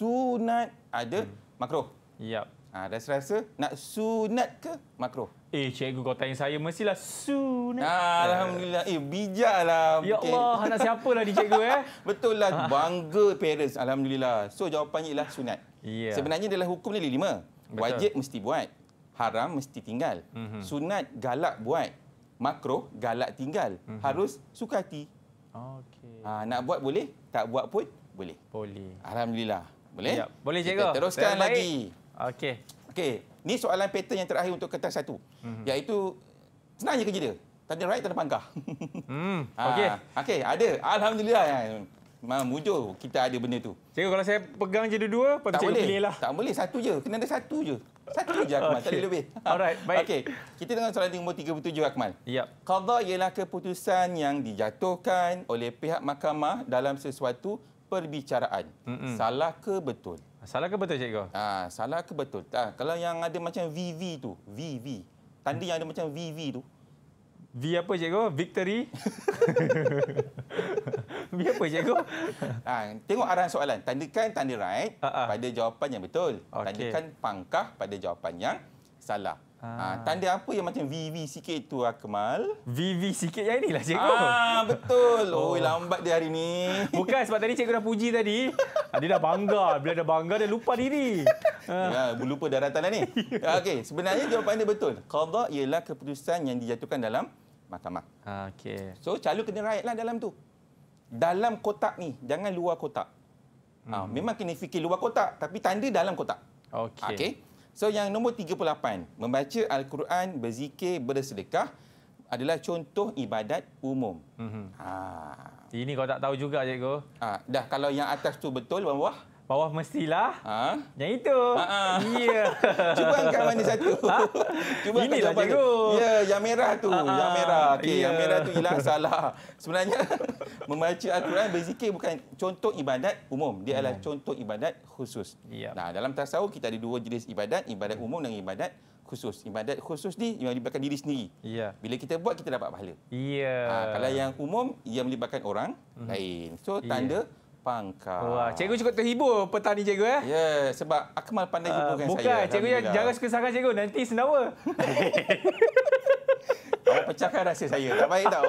sunat ada hmm. makruh. Yep. Ha, rasa-rasa nak sunat ke makro? Eh, cikgu kau tanya saya mestilah sunat. Ha, Alhamdulillah. Eh, bijaklah. Ya mungkin. Allah, anak lah ni cikgu eh? [LAUGHS] Betul lah. Ha. Bangga parents. Alhamdulillah. So, jawapannya ialah sunat. Yeah. Sebenarnya adalah hukum ni lima. Wajib mesti buat. Haram mesti tinggal. Mm-hmm. Sunat galak buat. Makro galak tinggal. Mm-hmm. Harus suka hati. Okay. Ha, nak buat boleh. Tak buat pun boleh. Boleh. Alhamdulillah. Boleh? Ya, boleh cikgu. Kita teruskan Terbaik. lagi. Okey. Okey. Ni soalan pattern yang terakhir untuk kertas satu. Hmm. Iaitu senang je kerja dia. Tak ada right, tak ada pangkah. Hmm. [LAUGHS] Ah, okey. Okey, ada. Alhamdulillah. Ya. Memang mujur kita ada benda tu. Cikgu, kalau saya pegang je dua-dua, apa tak boleh. Pilih lah. Tak boleh, satu je. Kena ada satu je. Satu je, Akmal. Okay. Tak lebih. [LAUGHS] Alright, baik. Okey, kita tengok soalan nombor 37, Akmal. Ya. Qadha ialah keputusan yang dijatuhkan oleh pihak mahkamah dalam sesuatu perbicaraan. Mm -mm. Salah ke betul? Salah ke betul cikgu? Ha, salah ke betul? Ha, kalau yang ada macam VV tu, VV. Tanda yang ada macam VV tu. V apa cikgu? Victory. [LAUGHS] v apa cikgu? Ha, tengok arahan soalan. Tandakan tanda right ha, ha. pada jawapan yang betul. Okay. Tandakan pangkah pada jawapan yang salah. Ah. ah. Tanda apa yang macam VV sikit tu Akmal? Ah, VV sikit yang inilah cikgu. Ah, betul. [LAUGHS] Oh. Oi, lambat dia hari ni. [LAUGHS] Bukan sebab tadi cikgu dah puji tadi. Ah, dia dah bangga. Bila dah bangga dia lupa diri. Ya, lupa daratan dah ni. Okey, sebenarnya jawapan dia betul. Qadha ialah keputusan yang dijatuhkan dalam mahkamah. Okey. So calon kena raitlah dalam tu. Dalam kotak ni, jangan luar kotak. Hmm. memang kena fikir luar kotak tapi tanda dalam kotak. Okey. Okey. So yang nombor 38, membaca Al-Quran, berzikir, bersedekah adalah contoh ibadat umum. Mm-hmm. Ha. Ini kau tak tahu juga, cikgu. Ha. Dah, kalau yang atas tu betul, bawah? Bawah mestilah. Ha? Yang itu. Ha-ha. Ya. [LAUGHS] Cuba angkat mana satu. [LAUGHS] Ha? Cuba Inilah angkat jawapan tu. Ya, yang merah tu. Ha-ha. Yang merah. Okay, ya. Yang merah tu hilang salah. Sebenarnya, [LAUGHS] membaca Al-Quran, berzikir bukan contoh ibadat umum. Dia adalah hmm. contoh ibadat khusus. Ya. Nah, dalam tasawuf, kita ada dua jenis ibadat. Ibadat hmm. umum dan ibadat khusus. Ibadat khusus ni yang melibatkan diri sendiri. Ya. Bila kita buat, kita dapat pahala. Ya. Ha, kalau yang umum, ia melibatkan orang hmm. lain. So, tanda ya pangkal. Wah, cikgu cukup terhibur petang ni cikgu eh. Ya, yeah, sebab Akmal pandai hiburkan ah, uh, saya. Bukan, cikgu yang jangan suka sangat cikgu, nanti senawa. Awak [LAUGHS] pecahkan rasa saya, tak baik tau.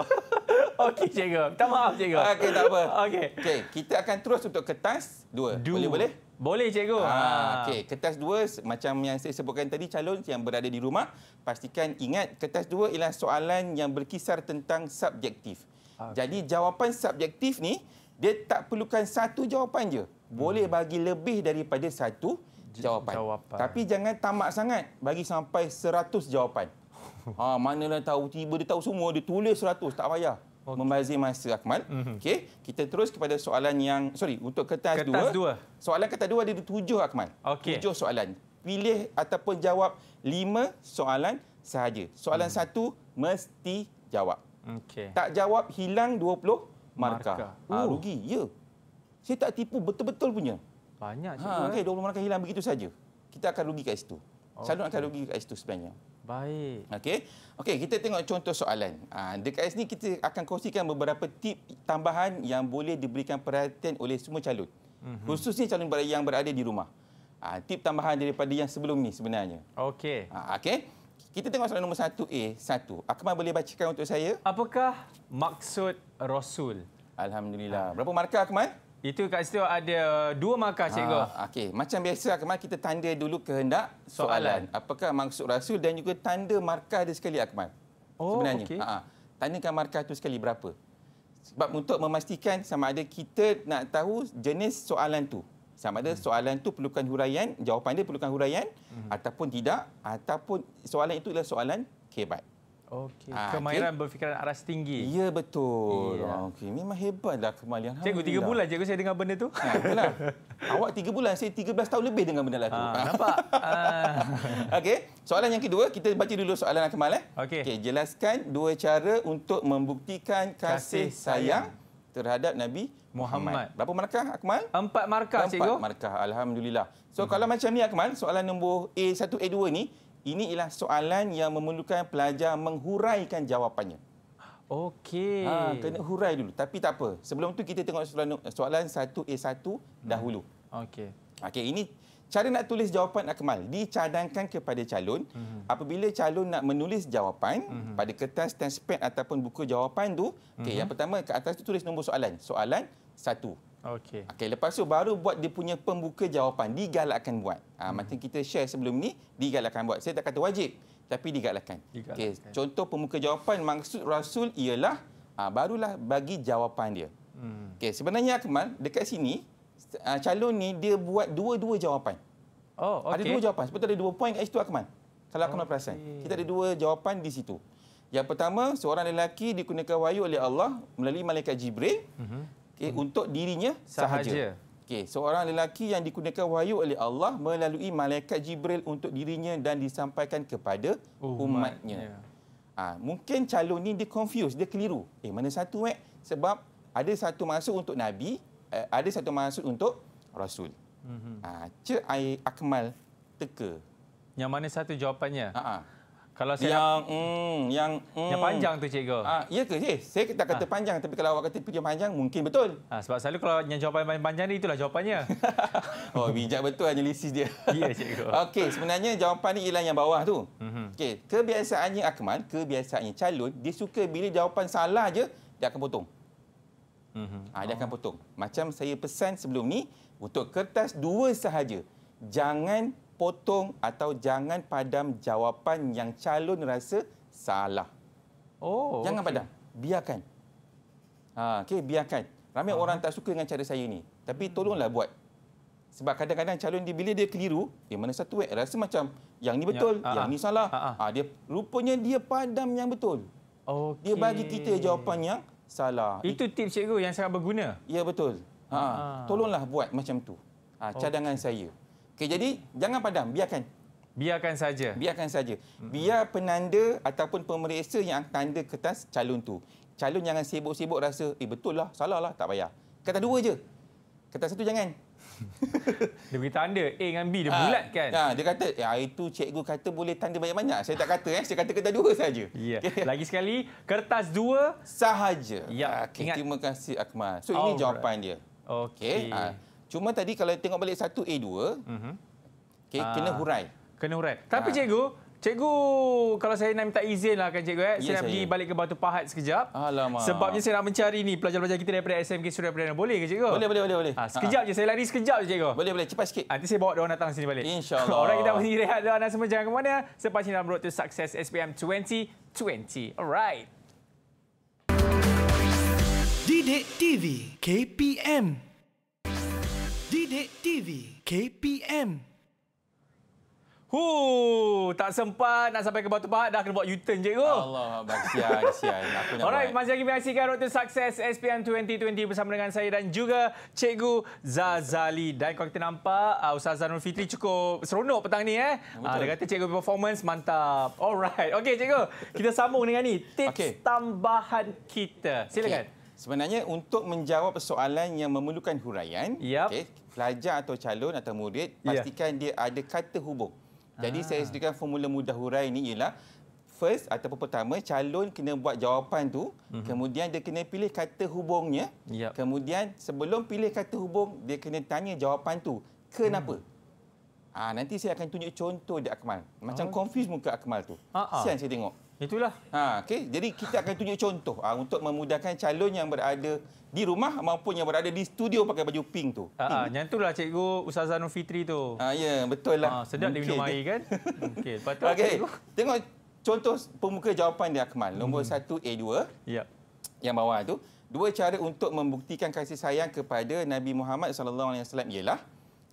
[LAUGHS] Okey cikgu, minta maaf cikgu. Okey, tak apa. Okey. Okey, kita akan terus untuk kertas dua. Do. Boleh, boleh? Boleh cikgu. Ha, okey, kertas dua macam yang saya sebutkan tadi calon yang berada di rumah, pastikan ingat kertas dua ialah soalan yang berkisar tentang subjektif. Okay. Jadi jawapan subjektif ni dia tak perlukan satu jawapan je. Boleh hmm. bagi lebih daripada satu jawapan. jawapan. Tapi jangan tamak sangat bagi sampai seratus jawapan. Ha, [LAUGHS] manalah tahu, tiba dia tahu semua, dia tulis seratus, tak payah. Okay. Membazir masa, Akmal. Mm -hmm. okay. Kita terus kepada soalan yang... Sorry, untuk kertas, kertas dua, dua. Soalan kertas dua ada tujuh, Akmal. Okay. Tujuh soalan. Pilih ataupun jawab lima soalan sahaja. Soalan mm. satu, mesti jawab. Okay. Tak jawab, hilang dua puluh markah. markah. Ha, rugi, ya. Saya tak tipu, betul-betul punya. Banyak ha, cikgu. Okey, 20 markah hilang begitu saja. Kita akan rugi kat situ. Okay. Calon akan rugi kat situ sebenarnya. Baik. Okey, okay, kita tengok contoh soalan. Ha, dekat sini kita akan kongsikan beberapa tip tambahan yang boleh diberikan perhatian oleh semua calon. Mm-hmm. Khususnya calon yang berada di rumah. Ha, tip tambahan daripada yang sebelum ni sebenarnya. Okey. Ha, Okey. Kita tengok soalan nombor 1A, eh, satu. Akmal boleh bacakan untuk saya? Apakah maksud Rasul? Alhamdulillah. Berapa markah Akmal? Itu kat situ ada dua markah cikgu. Ah, okey, macam biasa Akmal kita tanda dulu kehendak soalan. soalan. Apakah maksud Rasul dan juga tanda markah dia sekali Akmal. Oh, Sebenarnya. Okay. Ah, tandakan markah tu sekali berapa? Sebab untuk memastikan sama ada kita nak tahu jenis soalan tu sama ada hmm. soalan itu perlukan huraian jawapan dia perlukan huraian hmm. ataupun tidak ataupun soalan itu adalah soalan hebat. Okey, ah, kemahiran okay. berfikiran aras tinggi. Ya betul. Yeah. Okey, memang hebatlah kemahiran. Cikgu 3 bulan cikgu saya dengar benda tu. Ha, Awak 3 bulan, saya 13 tahun lebih dengan benda lah tu. Ah, ha, nampak. Ha. [LAUGHS] Okey, soalan yang kedua, kita baca dulu soalan Akmal eh. Okey, okay, jelaskan dua cara untuk membuktikan kasih, kasih sayang. sayang terhadap Nabi Muhammad. Muhammad. Berapa markah Akmal? Empat markah Empat cikgu. Empat markah Alhamdulillah. So hmm. kalau macam ni Akmal, soalan nombor A1, A2 ni, ini ialah soalan yang memerlukan pelajar menghuraikan jawapannya. Okey. Ha, kena hurai dulu. Tapi tak apa. Sebelum tu kita tengok soalan, soalan 1A1 mhm. dahulu. Hmm. Okey. Okey, ini Cara nak tulis jawapan Akmal dicadangkan kepada calon mm-hmm. apabila calon nak menulis jawapan mm-hmm. pada kertas test pad ataupun buku jawapan tu mm-hmm. okey mhm. yang pertama ke atas tu tulis nombor soalan soalan satu. Okey. Okey lepas tu baru buat dia punya pembuka jawapan digalakkan buat. Ah ha, macam kita share sebelum ni digalakkan buat. Saya tak kata wajib tapi digalakkan. digalakkan. Okey contoh pembuka jawapan maksud rasul ialah ha, barulah bagi jawapan dia. Hmm. Okey sebenarnya Akmal dekat sini uh, calon ni dia buat dua-dua jawapan. Oh, okay. Ada dua jawapan. Sebab tu ada dua poin kat situ Akman. Kalau Akman okay. perasan. Kita ada dua jawapan di situ. Yang pertama, seorang lelaki dikunakan wayu oleh Allah melalui malaikat Jibril mm-hmm. okay, mm. untuk dirinya sahaja. sahaja. Okay, seorang lelaki yang dikunakan wayu oleh Allah melalui malaikat Jibril untuk dirinya dan disampaikan kepada oh, umatnya. Ha, mungkin calon ni dia confused, dia keliru. Eh, mana satu, Mac? Eh? Sebab ada satu masa untuk Nabi, uh, ada satu maksud untuk rasul. Mhm. Uh, ah, ai akmal teka. Yang mana satu jawapannya? uh-huh. Kalau saya yang mm, yang mm. yang panjang tu cikgu. Ah, uh, ya ke? Hey, eh, saya tak kata uh. panjang tapi kalau awak kata pinjam panjang mungkin betul. Ah, sebab selalu kalau yang jawapan panjang, panjang ni itulah jawapannya. [LAUGHS] oh, bijak betul analisis dia. [LAUGHS] ya, cikgu. Okey, sebenarnya jawapan ni ialah yang bawah tu. Mhm. Okey, kebiasaannya Akmal, kebiasaannya calon, dia suka bila jawapan salah je dia akan potong. Mm-hmm. Ha, dia akan potong. Macam saya pesan sebelum ni, untuk kertas dua sahaja, jangan potong atau jangan padam jawapan yang calon rasa salah. Oh, jangan okay. padam. Biarkan. Ha, ah, okay, biarkan. Ramai ha. orang tak suka dengan cara saya ini. Tapi tolonglah buat. Sebab kadang-kadang calon dia bila dia keliru, dia mana satu eh, rasa macam yang ni ya, betul, ya, yang ni salah. Ha, dia rupanya dia padam yang betul. Okay. Dia bagi kita jawapan yang salah. Itu It... tips cikgu yang sangat berguna. Ya betul. Ha. Ha. Tolonglah buat macam tu. Ha, cadangan okay. saya. Okay, jadi jangan padam, biarkan. Biarkan saja. Biarkan saja. Hmm. Biar penanda ataupun pemeriksa yang tanda kertas calon tu. Calon jangan sibuk-sibuk rasa, eh betul lah, salah lah, tak payah. Kata dua je. Kata satu jangan. [LAUGHS] dia beri tanda A dengan B dia ah, bulat kan. Ha. dia kata ya hari tu cikgu kata boleh tanda banyak-banyak. Saya tak kata eh, saya kata kertas dua saja. Ya. Okay. [LAUGHS] Lagi sekali kertas dua sahaja. Ya. Ah, okay. Ingat. Terima kasih Akmal. So ini Alright. jawapan dia. Okey. Okay. Ha. Cuma tadi kalau tengok balik satu A2, mm -hmm. okay, ha. kena hurai. Kena hurai. Tapi ha. cikgu, Cikgu, kalau saya nak minta izin lah kan cikgu. Eh? Ya, saya, saya nak pergi balik ke Batu Pahat sekejap. Alamak. Sebabnya saya nak mencari ni pelajar-pelajar kita daripada SMK Suria Perdana. Boleh ke cikgu? Boleh, boleh. boleh. boleh. Ha, ha, ha. sekejap ha, je. Saya lari sekejap je cikgu. Boleh, boleh. Cepat sikit. Nanti saya bawa mereka datang sini balik. InsyaAllah. [LAUGHS] Orang kita masih rehat dah. Anda semua jangan ke mana. Sepas ini dalam road to success SPM 2020. Alright. Didik TV KPM Didik TV KPM Hu, tak sempat nak sampai ke Batu Pahat dah kena buat U-turn je kau. Allah kasihan, kasihan. Alright, buat. masih lagi menyaksikan Road to Success SPM 2020 bersama dengan saya dan juga Cikgu Zazali. Dan kalau kita nampak, uh, Ustaz Zanul Fitri cukup seronok petang ni. Eh. Betul. Uh, dia kata Cikgu performance mantap. Alright, okay Cikgu. Kita sambung dengan ni. Tips okay. tambahan kita. Silakan. Okay. Sebenarnya untuk menjawab persoalan yang memerlukan huraian, yep. okay, pelajar atau calon atau murid ya. pastikan yeah. dia ada kata hubung. Jadi ah. saya sediakan formula mudah hurai ni ialah first ataupun pertama calon kena buat jawapan tu, mm-hmm. kemudian dia kena pilih kata hubungnya. Yep. Kemudian sebelum pilih kata hubung, dia kena tanya jawapan tu, kenapa? Mm. Ah ha, nanti saya akan tunjuk contoh dia Akmal. Macam oh. confuse muka Akmal tu. Ha. Sian saya tengok. Itulah. Ha okey. Jadi kita akan tunjuk contoh ha, untuk memudahkan calon yang berada di rumah maupun yang berada di studio pakai baju pink tu. Ha, ha, yang itulah cikgu Ustazah Nur Fitri tu. Ha, ya, betul lah. Ha, sedap dia minum air kan? [LAUGHS] Okey, lepas okay. cikgu. Tengok contoh pemuka jawapan dia Akmal. Nombor hmm. 1 A2. Ya. Yep. Yang bawah tu. Dua cara untuk membuktikan kasih sayang kepada Nabi Muhammad SAW ialah.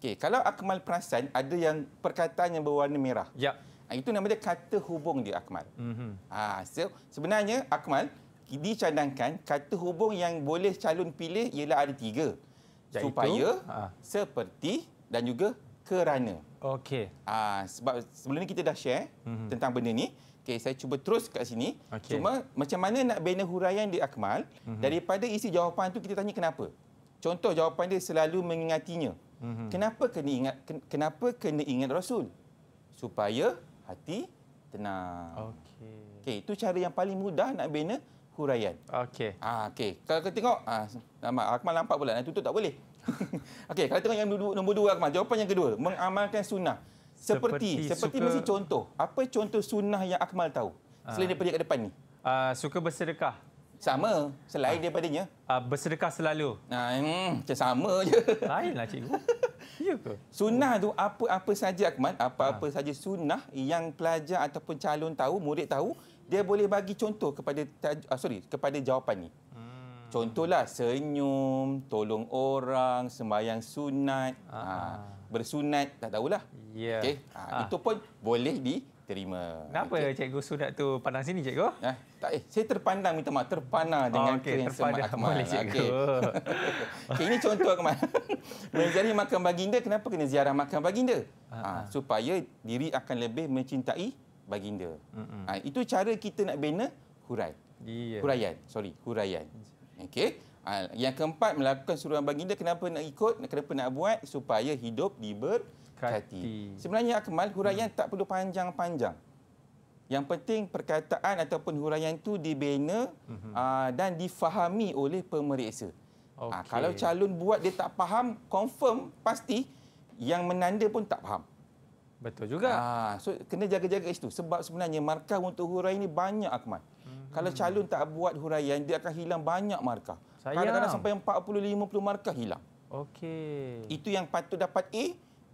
Okey, kalau Akmal perasan ada yang perkataan yang berwarna merah. Ya. Yep. Itu namanya kata hubung dia Akmal. Mm -hmm. ha, so, sebenarnya Akmal, dicadangkan kata hubung yang boleh calon pilih ialah ada tiga. Iaitu, supaya, ha. seperti dan juga kerana. Okey. Ah sebab sebelum ni kita dah share mm -hmm. tentang benda ni. Okey, saya cuba terus kat sini. Okay. Cuma macam mana nak bina huraian di Akmal mm -hmm. daripada isi jawapan tu kita tanya kenapa? Contoh jawapan dia selalu mengingatinya. Mm -hmm. Kenapa kena ingat kenapa kena ingat Rasul? Supaya hati tenang. Okey. Okey, itu cara yang paling mudah nak bina huraian. Okey. Ha, okey. Kalau kita tengok, ha, nama Akmal nampak pula, nak tutup tak boleh. [LAUGHS] okey, kalau tengok yang dua, nombor dua Akmal, jawapan yang kedua, mengamalkan sunnah. Seperti, seperti, seperti mesti contoh. Apa contoh sunnah yang Akmal tahu? Ha. Selain daripada yang depan ni. Ha, suka bersedekah. Sama, selain ha. daripadanya. Ha, bersedekah selalu. Ha, hmm, macam sama je. [LAUGHS] Lainlah cikgu. Ya ke? Sunnah tu apa-apa saja Akmal, apa-apa ha. saja sunnah yang pelajar ataupun calon tahu, murid tahu, dia boleh bagi contoh kepada uh, sorry kepada jawapan ni. Hmm. Contohlah senyum, tolong orang, sembahyang sunat, ha, bersunat, tak tahulah. Yeah. Ya. okay Ha, itu pun boleh diterima. Kenapa okay. cikgu sunat tu pandang sini cikgu? Ha, tak eh, saya terpandang minta maaf, terpana dengan oh, okay. keren semak akmal. Boleh cikgu. Okay. [LAUGHS] okay, ini contoh akmal. [LAUGHS] Menjari makan baginda, kenapa kena ziarah makan baginda? Ha, supaya diri akan lebih mencintai baginda. Ha, itu cara kita nak bina hurai. Yeah. Huraian. Sorry, huraian. Okay. Ha, yang keempat, melakukan suruhan baginda. Kenapa nak ikut? Kenapa nak buat? Supaya hidup diberkati. Kati. Sebenarnya, Akmal, huraian hmm. tak perlu panjang-panjang. Yang penting perkataan ataupun huraian itu dibina mm-hmm. aa, ha, dan difahami oleh pemeriksa. Okay. Ha, kalau calon buat dia tak faham, confirm pasti yang menanda pun tak faham. Betul juga. Ha, so kena jaga-jaga kat situ. Sebab sebenarnya markah untuk huraian ini banyak, Akmal. Hmm. Kalau calon tak buat huraian, dia akan hilang banyak markah. Kadang-kadang sampai 40-50 markah hilang. Okey. Itu yang patut dapat A,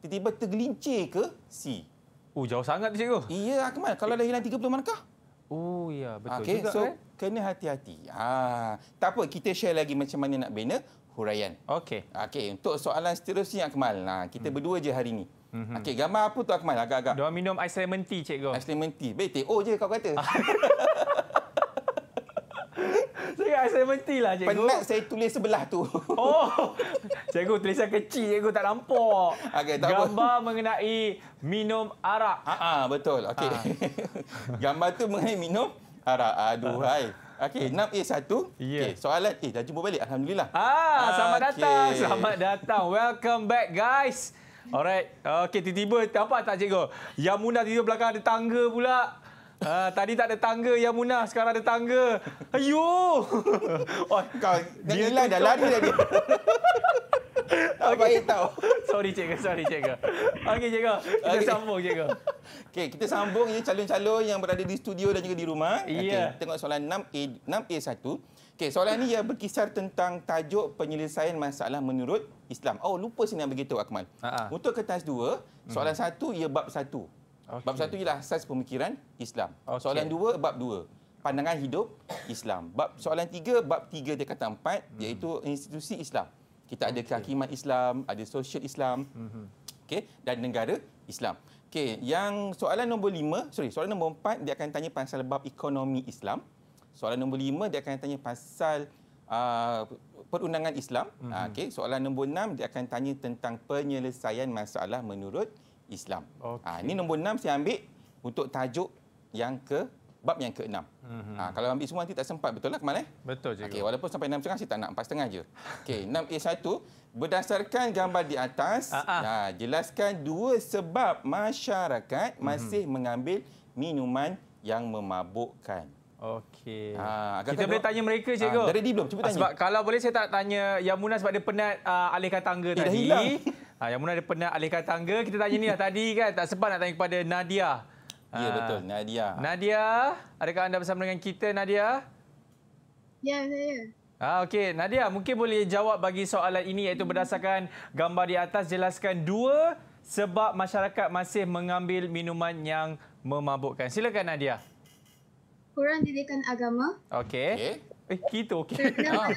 tiba-tiba tergelincir ke C. Oh, jauh sangat tu, Cikgu. Ya, Akmal. Kalau dah hilang 30 markah. Oh, ya. Betul okay. juga. So, eh? kena hati-hati. Ha. Tak apa, kita share lagi macam mana nak bina huraian. Okey. Okey, untuk soalan seterusnya, Akmal. Nah, kita hmm. berdua je hari ini. -hmm. Okey, gambar apa tu Akmal agak-agak? Dia minum ais lemon tea, cikgu. Ais lemon tea. Baik, teh. Oh je kau kata. [LAUGHS] saya ais lemon tea lah, cikgu. Penat saya tulis sebelah tu. [LAUGHS] oh. Cikgu tulisan kecil, cikgu tak nampak. Okey, tak Gambar apa. mengenai minum arak. Ha ah, betul. Okey. Ha. [LAUGHS] gambar tu mengenai minum arak. Aduhai. Ha. Okey, 6 a eh, satu. Ya. Okey soalan. Eh, dah jumpa balik. Alhamdulillah. Ah, selamat okay. datang. Selamat datang. Welcome back, guys. Alright. Okey, tiba-tiba nampak tak cikgu? Yamuna tiba belakang ada tangga pula. Uh, tadi tak ada tangga Yamuna, sekarang ada tangga. Ayuh. [LAUGHS] Oh, kau dia hilang dah lari tadi. [LAUGHS] Tak baik tau. Sorry cikgu, sorry cikgu. Okey cikgu, kita okay. sambung cikgu. Okey, kita sambung ya calon-calon yang berada di studio dan juga di rumah. Yeah. Okey, tengok soalan 6A, 6A1. Okey, soalan ini ia berkisar tentang tajuk penyelesaian masalah menurut Islam. Oh, lupa sini nak begitu Akmal. Ha-ha. Untuk kertas dua, soalan hmm. satu ia bab satu. Okay. Bab satu ialah asas pemikiran Islam. Okay. Soalan dua, bab dua. Pandangan hidup Islam. Bab Soalan tiga, bab tiga dia kata empat, hmm. iaitu institusi Islam. Kita ada okay. kehakiman Islam, ada sosial Islam, hmm. okay, dan negara Islam. Okay, yang soalan nombor lima, sorry, soalan nombor empat, dia akan tanya pasal bab ekonomi Islam. Soalan nombor lima, dia akan tanya pasal uh, perundangan Islam. Mm-hmm. Ah, okay. Soalan nombor enam, dia akan tanya tentang penyelesaian masalah menurut Islam. Ah, okay. Uh, ini nombor enam saya ambil untuk tajuk yang ke bab yang keenam. Mm-hmm. Ha, kalau ambil semua nanti tak sempat betul lah kemal eh? Betul cikgu. Okey walaupun sampai 6 sekarang saya tak nak 4 setengah je. Okey 6A1 eh, berdasarkan gambar di atas ha, jelaskan dua sebab masyarakat mhm. masih mm-hmm. mengambil minuman yang memabukkan. Okey. Ha, kita tengok. boleh tanya mereka ah, cikgu. Ha, dari dia belum, cuba ah, tanya. sebab kalau boleh saya tak tanya Yamuna sebab dia penat uh, alihkan tangga eh, tadi. Ha, Yamuna dia penat alihkan tangga. Kita tanya ni lah tadi kan, tak sempat nak tanya kepada Nadia. Ha, betul, Nadia. Nadia, adakah anda bersama dengan kita Nadia? Ya, saya. Ha, Okey, Nadia mungkin boleh jawab bagi soalan ini iaitu berdasarkan gambar di atas jelaskan dua sebab masyarakat masih mengambil minuman yang memabukkan. Silakan Nadia kurang didikan agama. Okey. Okay. Eh, kita okey. Ah.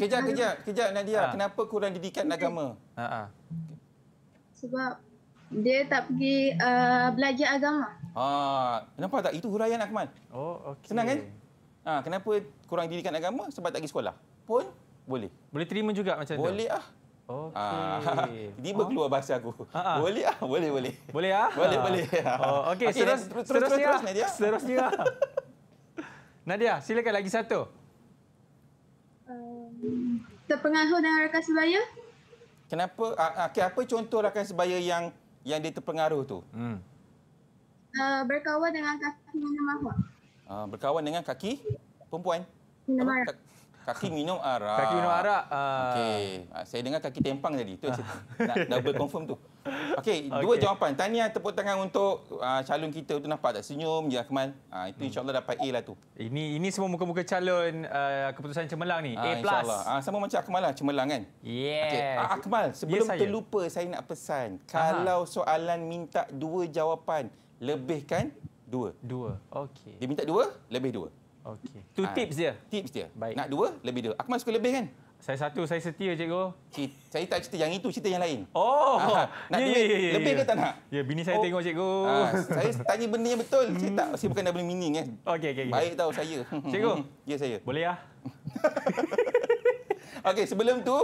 kejap, kejap, kejap Nadia. Ha. Kenapa kurang didikan okay. agama? Ha -ha. Sebab dia tak pergi uh, belajar agama. Ha. Nampak tak? Itu huraian Akman. Oh, Okay. Senang kan? Ha. Kenapa kurang didikan agama? Sebab tak pergi sekolah. Pun boleh. Boleh terima juga macam tu? Boleh lah. Okey. [LAUGHS] Tiba ha. Oh. keluar bahasa aku. Ha -ha. Boleh ah, boleh boleh. Boleh ah. Boleh ha. boleh. Oh, okey. Okay, terus terus terus, terus, terus, terus, Nadia, silakan lagi satu. Um, terpengaruh dengan rakan sebaya? Kenapa? Ah, ah, okay, apa contoh rakan sebaya yang yang dia terpengaruh tu? Hmm. Uh, berkawan dengan kaki minum mahu. Ah, berkawan dengan kaki perempuan? Minum kaki minum arak. Kaki minum arak. Uh... Okey. Ah, saya dengar kaki tempang tadi. Ah. Itu saya nak [LAUGHS] double confirm tu. Okey, okay. dua jawapan. Tanya tepuk tangan untuk uh, calon kita tu nampak tak senyum je Akman. Ah uh, itu hmm. insya dapat A lah tu. Ini ini semua muka-muka calon uh, keputusan cemerlang ni. Uh, A+. Plus. Uh, sama macam Akmal lah cemerlang kan. Yes. Okey. Uh, Akmal, sebelum yes, terlupa saya. saya nak pesan, kalau Aha. soalan minta dua jawapan, lebihkan dua. Dua. Okey. Dia minta dua, lebih dua. Okey. Tu ha. Ah, tips dia. Tips dia. Baik. Nak dua, lebih dua. Aku masuk lebih kan? Saya satu, saya setia cikgu. Cik, saya tak cerita yang itu, cerita yang lain. Oh. Ha. Nak [LAUGHS] yeah, duit, yeah, ya, ya, lebih yeah. ke tak nak? Ya, yeah, bini saya oh. tengok cikgu. Ha. saya tanya benda yang betul. Saya tak saya bukan double meaning eh. Okey, okey. Okay. Baik tahu saya. [LAUGHS] Cikgu. ya saya. Boleh ah. [LAUGHS] okey, sebelum tu,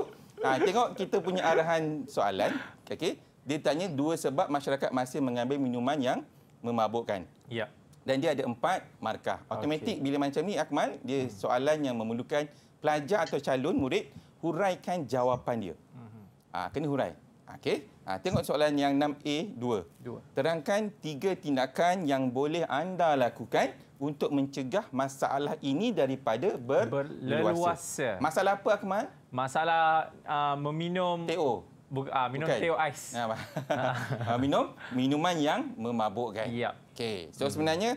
ha, tengok kita punya arahan soalan. Okey. Dia tanya dua sebab masyarakat masih mengambil minuman yang memabukkan. Ya dan dia ada empat markah. Automatik okay. bila macam ni Akmal, dia hmm. soalan yang memerlukan pelajar atau calon murid huraikan jawapan dia. Hmm. Ha, kena hurai. Okey. Ha, tengok soalan yang 6A 2. 2. Terangkan tiga tindakan yang boleh anda lakukan untuk mencegah masalah ini daripada ber- berleluasa. Masalah apa Akmal? Masalah uh, meminum TO. Bu- uh, minum Bukan. teo ais. [LAUGHS] [LAUGHS] minum minuman yang memabukkan. Yep. Okey. So mm -hmm. sebenarnya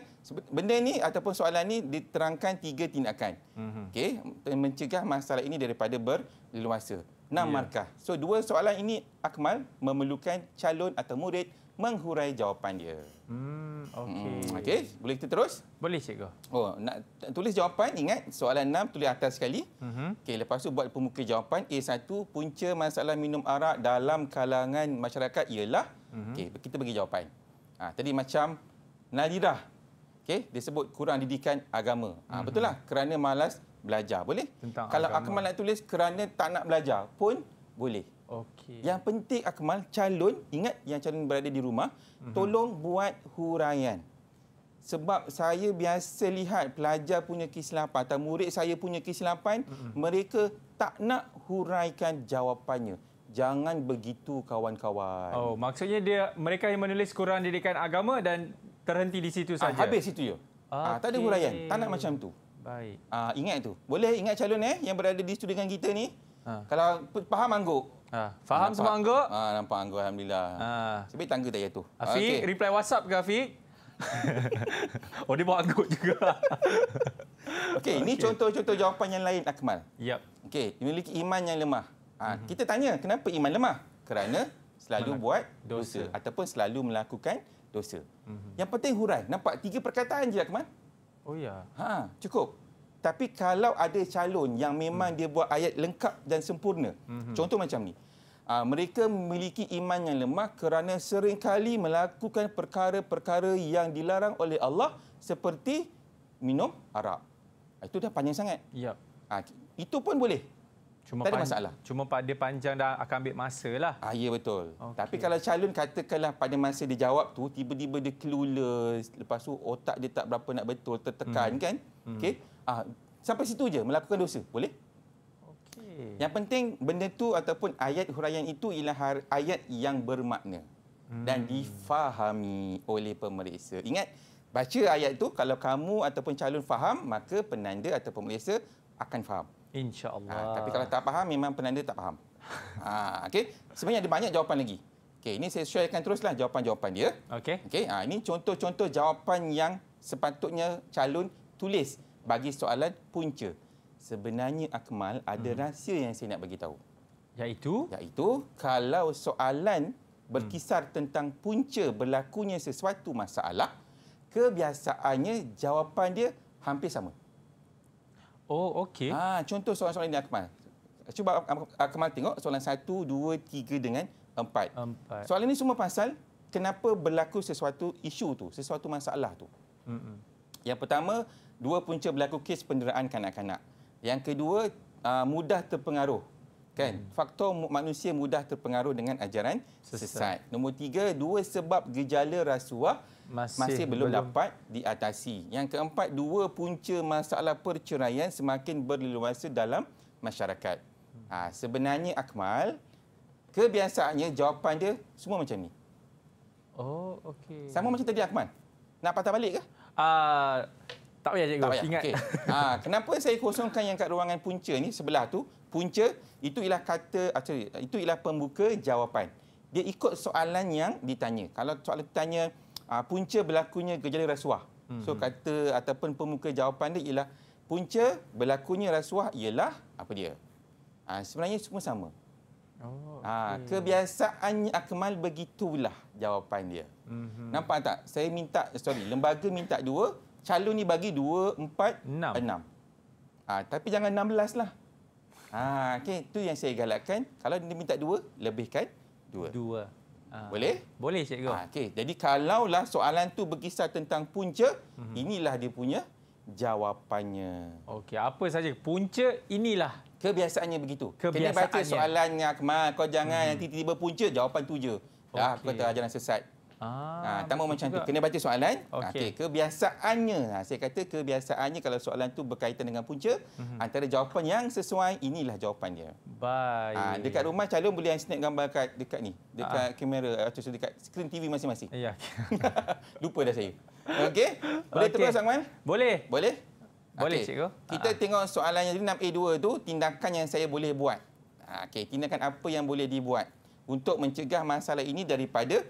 benda ni ataupun soalan ni diterangkan tiga tindakan. Mm -hmm. Okey, mencegah masalah ini daripada berleluasa. Enam yeah. markah. So dua soalan ini Akmal memerlukan calon atau murid menghurai jawapan dia. Hmm, hmm okey. Hmm, okey, boleh kita terus? Boleh cikgu. Oh, nak tulis jawapan ingat soalan enam tulis atas sekali. Mm -hmm. Okey, lepas tu buat pemuka jawapan A1 punca masalah minum arak dalam kalangan masyarakat ialah. Mm -hmm. Okey, kita bagi jawapan. Ha, tadi macam nadirah. okay? dia sebut kurang didikan agama. Ha, mm-hmm. Betul lah, kerana malas belajar. Boleh? Tentang Kalau agama. Akmal nak tulis kerana tak nak belajar pun boleh. Okay. Yang penting Akmal calon, ingat yang calon berada di rumah, mm-hmm. tolong buat huraian. Sebab saya biasa lihat pelajar punya kesilapan atau murid saya punya kesilapan, mm-hmm. mereka tak nak huraikan jawapannya. Jangan begitu kawan-kawan. Oh, maksudnya dia mereka yang menulis kurang didikan agama dan terhenti di situ ah, saja. Ah, habis situ je. Ya? Okay. Ah, tak ada huraian. Tak nak macam tu. Baik. Ah, ingat tu. Boleh ingat calon eh yang berada di studio dengan kita ni. Ha. Kalau faham angguk. Ha. Faham nampak, semua angguk? Ah, nampak angguk alhamdulillah. Ha. Sebab tangga tak jatuh. Afiq, okay. reply WhatsApp ke Afiq? [LAUGHS] oh dia bawa angguk juga. [LAUGHS] Okey, ini contoh-contoh jawapan yang lain Akmal. Yep. Okey, memiliki iman yang lemah. Ha, mm-hmm. kita tanya kenapa iman lemah? Kerana selalu Melak- buat dosa. dosa ataupun selalu melakukan dosa. Mm-hmm. Yang penting hurai. Nampak tiga perkataan je, Akman. Oh ya. Ha, cukup. Tapi kalau ada calon yang memang mm. dia buat ayat lengkap dan sempurna. Mm-hmm. Contoh macam ni. Ha, mereka memiliki iman yang lemah kerana sering kali melakukan perkara-perkara yang dilarang oleh Allah seperti minum arak. Ha, itu dah panjang sangat. Ya. Ha, itu pun boleh. Cuma tak ada masalah. Cuma pada panjang dah akan ambil masa lah. Ah, ya, betul. Okay. Tapi kalau calon katakanlah pada masa dia jawab tu, tiba-tiba dia clueless. Lepas tu otak dia tak berapa nak betul, tertekan hmm. kan? Hmm. Okay? Ah, sampai situ je melakukan dosa. Boleh? Okay. Yang penting benda tu ataupun ayat huraian itu ialah ayat yang bermakna. Hmm. Dan difahami oleh pemeriksa. Ingat, baca ayat tu kalau kamu ataupun calon faham, maka penanda ataupun pemeriksa akan faham. InsyaAllah. Ha, tapi kalau tak faham, memang penanda tak faham. Ha, ah, okay. Sebenarnya ada banyak jawapan lagi. Okay, ini saya sharekan teruslah jawapan-jawapan dia. Okay. Okay, ha, ah, ini contoh-contoh jawapan yang sepatutnya calon tulis bagi soalan punca. Sebenarnya Akmal ada hmm. rahsia yang saya nak bagi tahu. Iaitu? Iaitu kalau soalan berkisar hmm. tentang punca berlakunya sesuatu masalah, kebiasaannya jawapan dia hampir sama. Oh, okey. Ha, contoh soalan-soalan ini, Akmal. Cuba Akmal tengok soalan 1, 2, 3 dengan 4. 4. Soalan ini semua pasal kenapa berlaku sesuatu isu tu, sesuatu masalah tu. Mm-mm. Yang pertama, dua punca berlaku kes penderaan kanak-kanak. Yang kedua, ah, mudah terpengaruh. Kan? Mm. Faktor manusia mudah terpengaruh dengan ajaran sesat. sesat. Nombor tiga, dua sebab gejala rasuah masih, masih belum, belum dapat diatasi. Yang keempat, dua punca masalah perceraian semakin berleluasa dalam masyarakat. Ha, sebenarnya Akmal, kebiasaannya jawapan dia semua macam ni. Oh, okey. Sama macam tadi Akmal. Nak patah balik ke? Uh, tak payah cikgu, tak payah. ingat. Okay. Ha, [LAUGHS] ah, kenapa saya kosongkan yang kat ruangan punca ni sebelah tu? Punca itu ialah kata ah, itu ialah pembuka jawapan. Dia ikut soalan yang ditanya. Kalau soalan ditanya uh, punca berlakunya gejala rasuah. Hmm. So kata ataupun pemuka jawapan dia ialah punca berlakunya rasuah ialah apa dia? Uh, sebenarnya semua sama. Oh, ah, okay. ha, kebiasaannya Akmal begitulah jawapan dia. Mm-hmm. Nampak tak? Saya minta, sorry, lembaga minta dua, calon ni bagi dua, empat, enam. enam. Ha, tapi jangan enam belas lah. Ha, okay. Itu yang saya galakkan. Kalau dia minta dua, lebihkan dua. Dua. Ah, boleh? Boleh cikgu. Ha, okey, jadi kalaulah soalan tu berkisar tentang punca, mm -hmm. inilah dia punya jawapannya. Okey, apa saja punca inilah. Kebiasaannya begitu. Kebiasaannya. Kena baca soalan yang kemar, kau jangan mm -hmm. nanti tiba-tiba punca jawapan tu je. Dah okay. kau terajaran sesat. Ah, ha, ah, tambah macam tu. Kena baca soalan. Ah, okey. Okay. Kebiasaannya, ah, saya kata kebiasaannya kalau soalan tu berkaitan dengan punca, mm -hmm. antara jawapan yang sesuai, inilah jawapannya. dia. Baik. Ha, dekat rumah calon boleh snap gambar kat, dekat ni. Dekat ah. kamera atau dekat skrin TV masing-masing. Ya. [LAUGHS] Lupa dah saya. Okey. Boleh okay. terus, Angman? Boleh. Boleh? Boleh, okay. cikgu. Kita ah. tengok soalan yang 6A2 tu, tindakan yang saya boleh buat. Okey, tindakan apa yang boleh dibuat untuk mencegah masalah ini daripada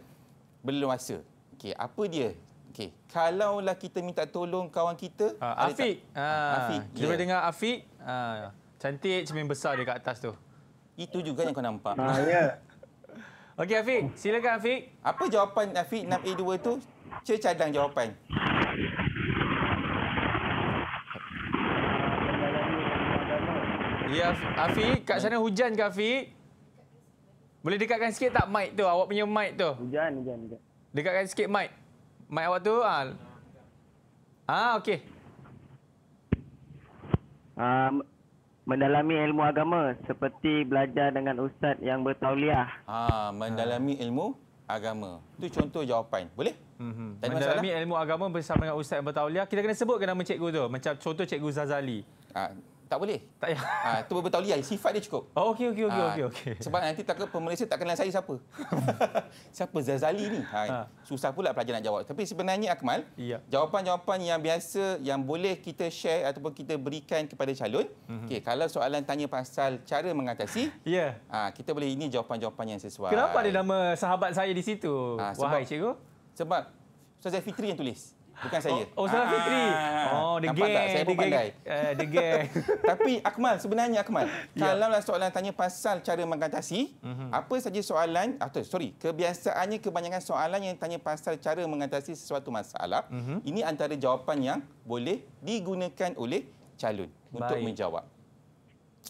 belum masa. Okey, apa dia? Okey, kalaulah kita minta tolong kawan kita, uh, Afiq. Ha, uh, Afiq. Cuba yeah. Ya. dengar Afiq. Ha, uh, cantik cermin besar dia kat atas tu. Itu juga yang kau nampak. Ha, uh, ya. Yeah. [LAUGHS] Okey, Afiq. Silakan Afiq. Apa jawapan Afiq 6A2 tu? Cer cadang jawapan. Ya, Afiq, kat sana hujan ke Afiq? Boleh dekatkan sikit tak mic tu? Awak punya mic tu. Hujan, hujan, hujan. Dekatkan sikit mic. Mic awak tu. Ah, ah okey. Um, mendalami ilmu agama seperti belajar dengan ustaz yang bertauliah. Ah, mendalami ah. ilmu agama. Itu contoh jawapan. Boleh? Mm-hmm. Mendalami masalah. ilmu agama bersama dengan ustaz yang bertauliah. Kita kena sebut ke nama cikgu tu. Macam contoh cikgu Zazali. Ah, tak boleh. Tak payah. Ha, tu beberapa tauliah. Sifat dia cukup. Oh, okey, okey, okey. Ha, ah, okay, okay. Sebab nanti takut pemeriksa tak kenal saya siapa. [LAUGHS] siapa Zazali ni? Ha, ha. Susah pula pelajar nak jawab. Tapi sebenarnya Akmal, ya. jawapan-jawapan yang biasa yang boleh kita share ataupun kita berikan kepada calon. Mm-hmm. Okey, kalau soalan tanya pasal cara mengatasi, yeah. Ya. ha, kita boleh ini jawapan-jawapan yang sesuai. Kenapa ada nama sahabat saya di situ? Ha, sebab, Wahai cikgu. Sebab Ustazah Fitri yang tulis. Bukan saya. Oh, oh Salah Fitri. Ah, ah. Oh, the Nampak gang. Tak? Saya the pun pandai. Uh, the [LAUGHS] Tapi Akmal, sebenarnya Akmal, yeah. kalaulah soalan tanya pasal cara mengatasi, mm -hmm. apa saja soalan, atau ah, sorry, kebiasaannya kebanyakan soalan yang tanya pasal cara mengatasi sesuatu masalah, mm -hmm. ini antara jawapan yang boleh digunakan oleh calon Baik. untuk menjawab.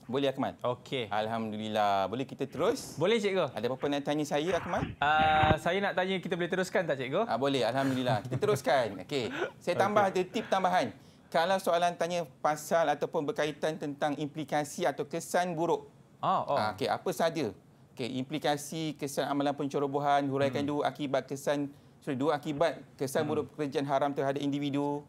Boleh Akmal. Okey. Alhamdulillah. Boleh kita terus? Boleh cikgu. Ada apa-apa nak tanya saya Akmal? Uh, saya nak tanya kita boleh teruskan tak cikgu? Ah uh, boleh. Alhamdulillah. Kita [LAUGHS] teruskan. Okey. Saya tambah ada tip tambahan. Kalau soalan tanya pasal ataupun berkaitan tentang implikasi atau kesan buruk. Ah, oh. Uh, Okey, apa saja? Okey, implikasi kesan amalan pencerobohan, huraikan hmm. dulu akibat kesan sorry, dua akibat kesan hmm. buruk pekerjaan haram terhadap individu.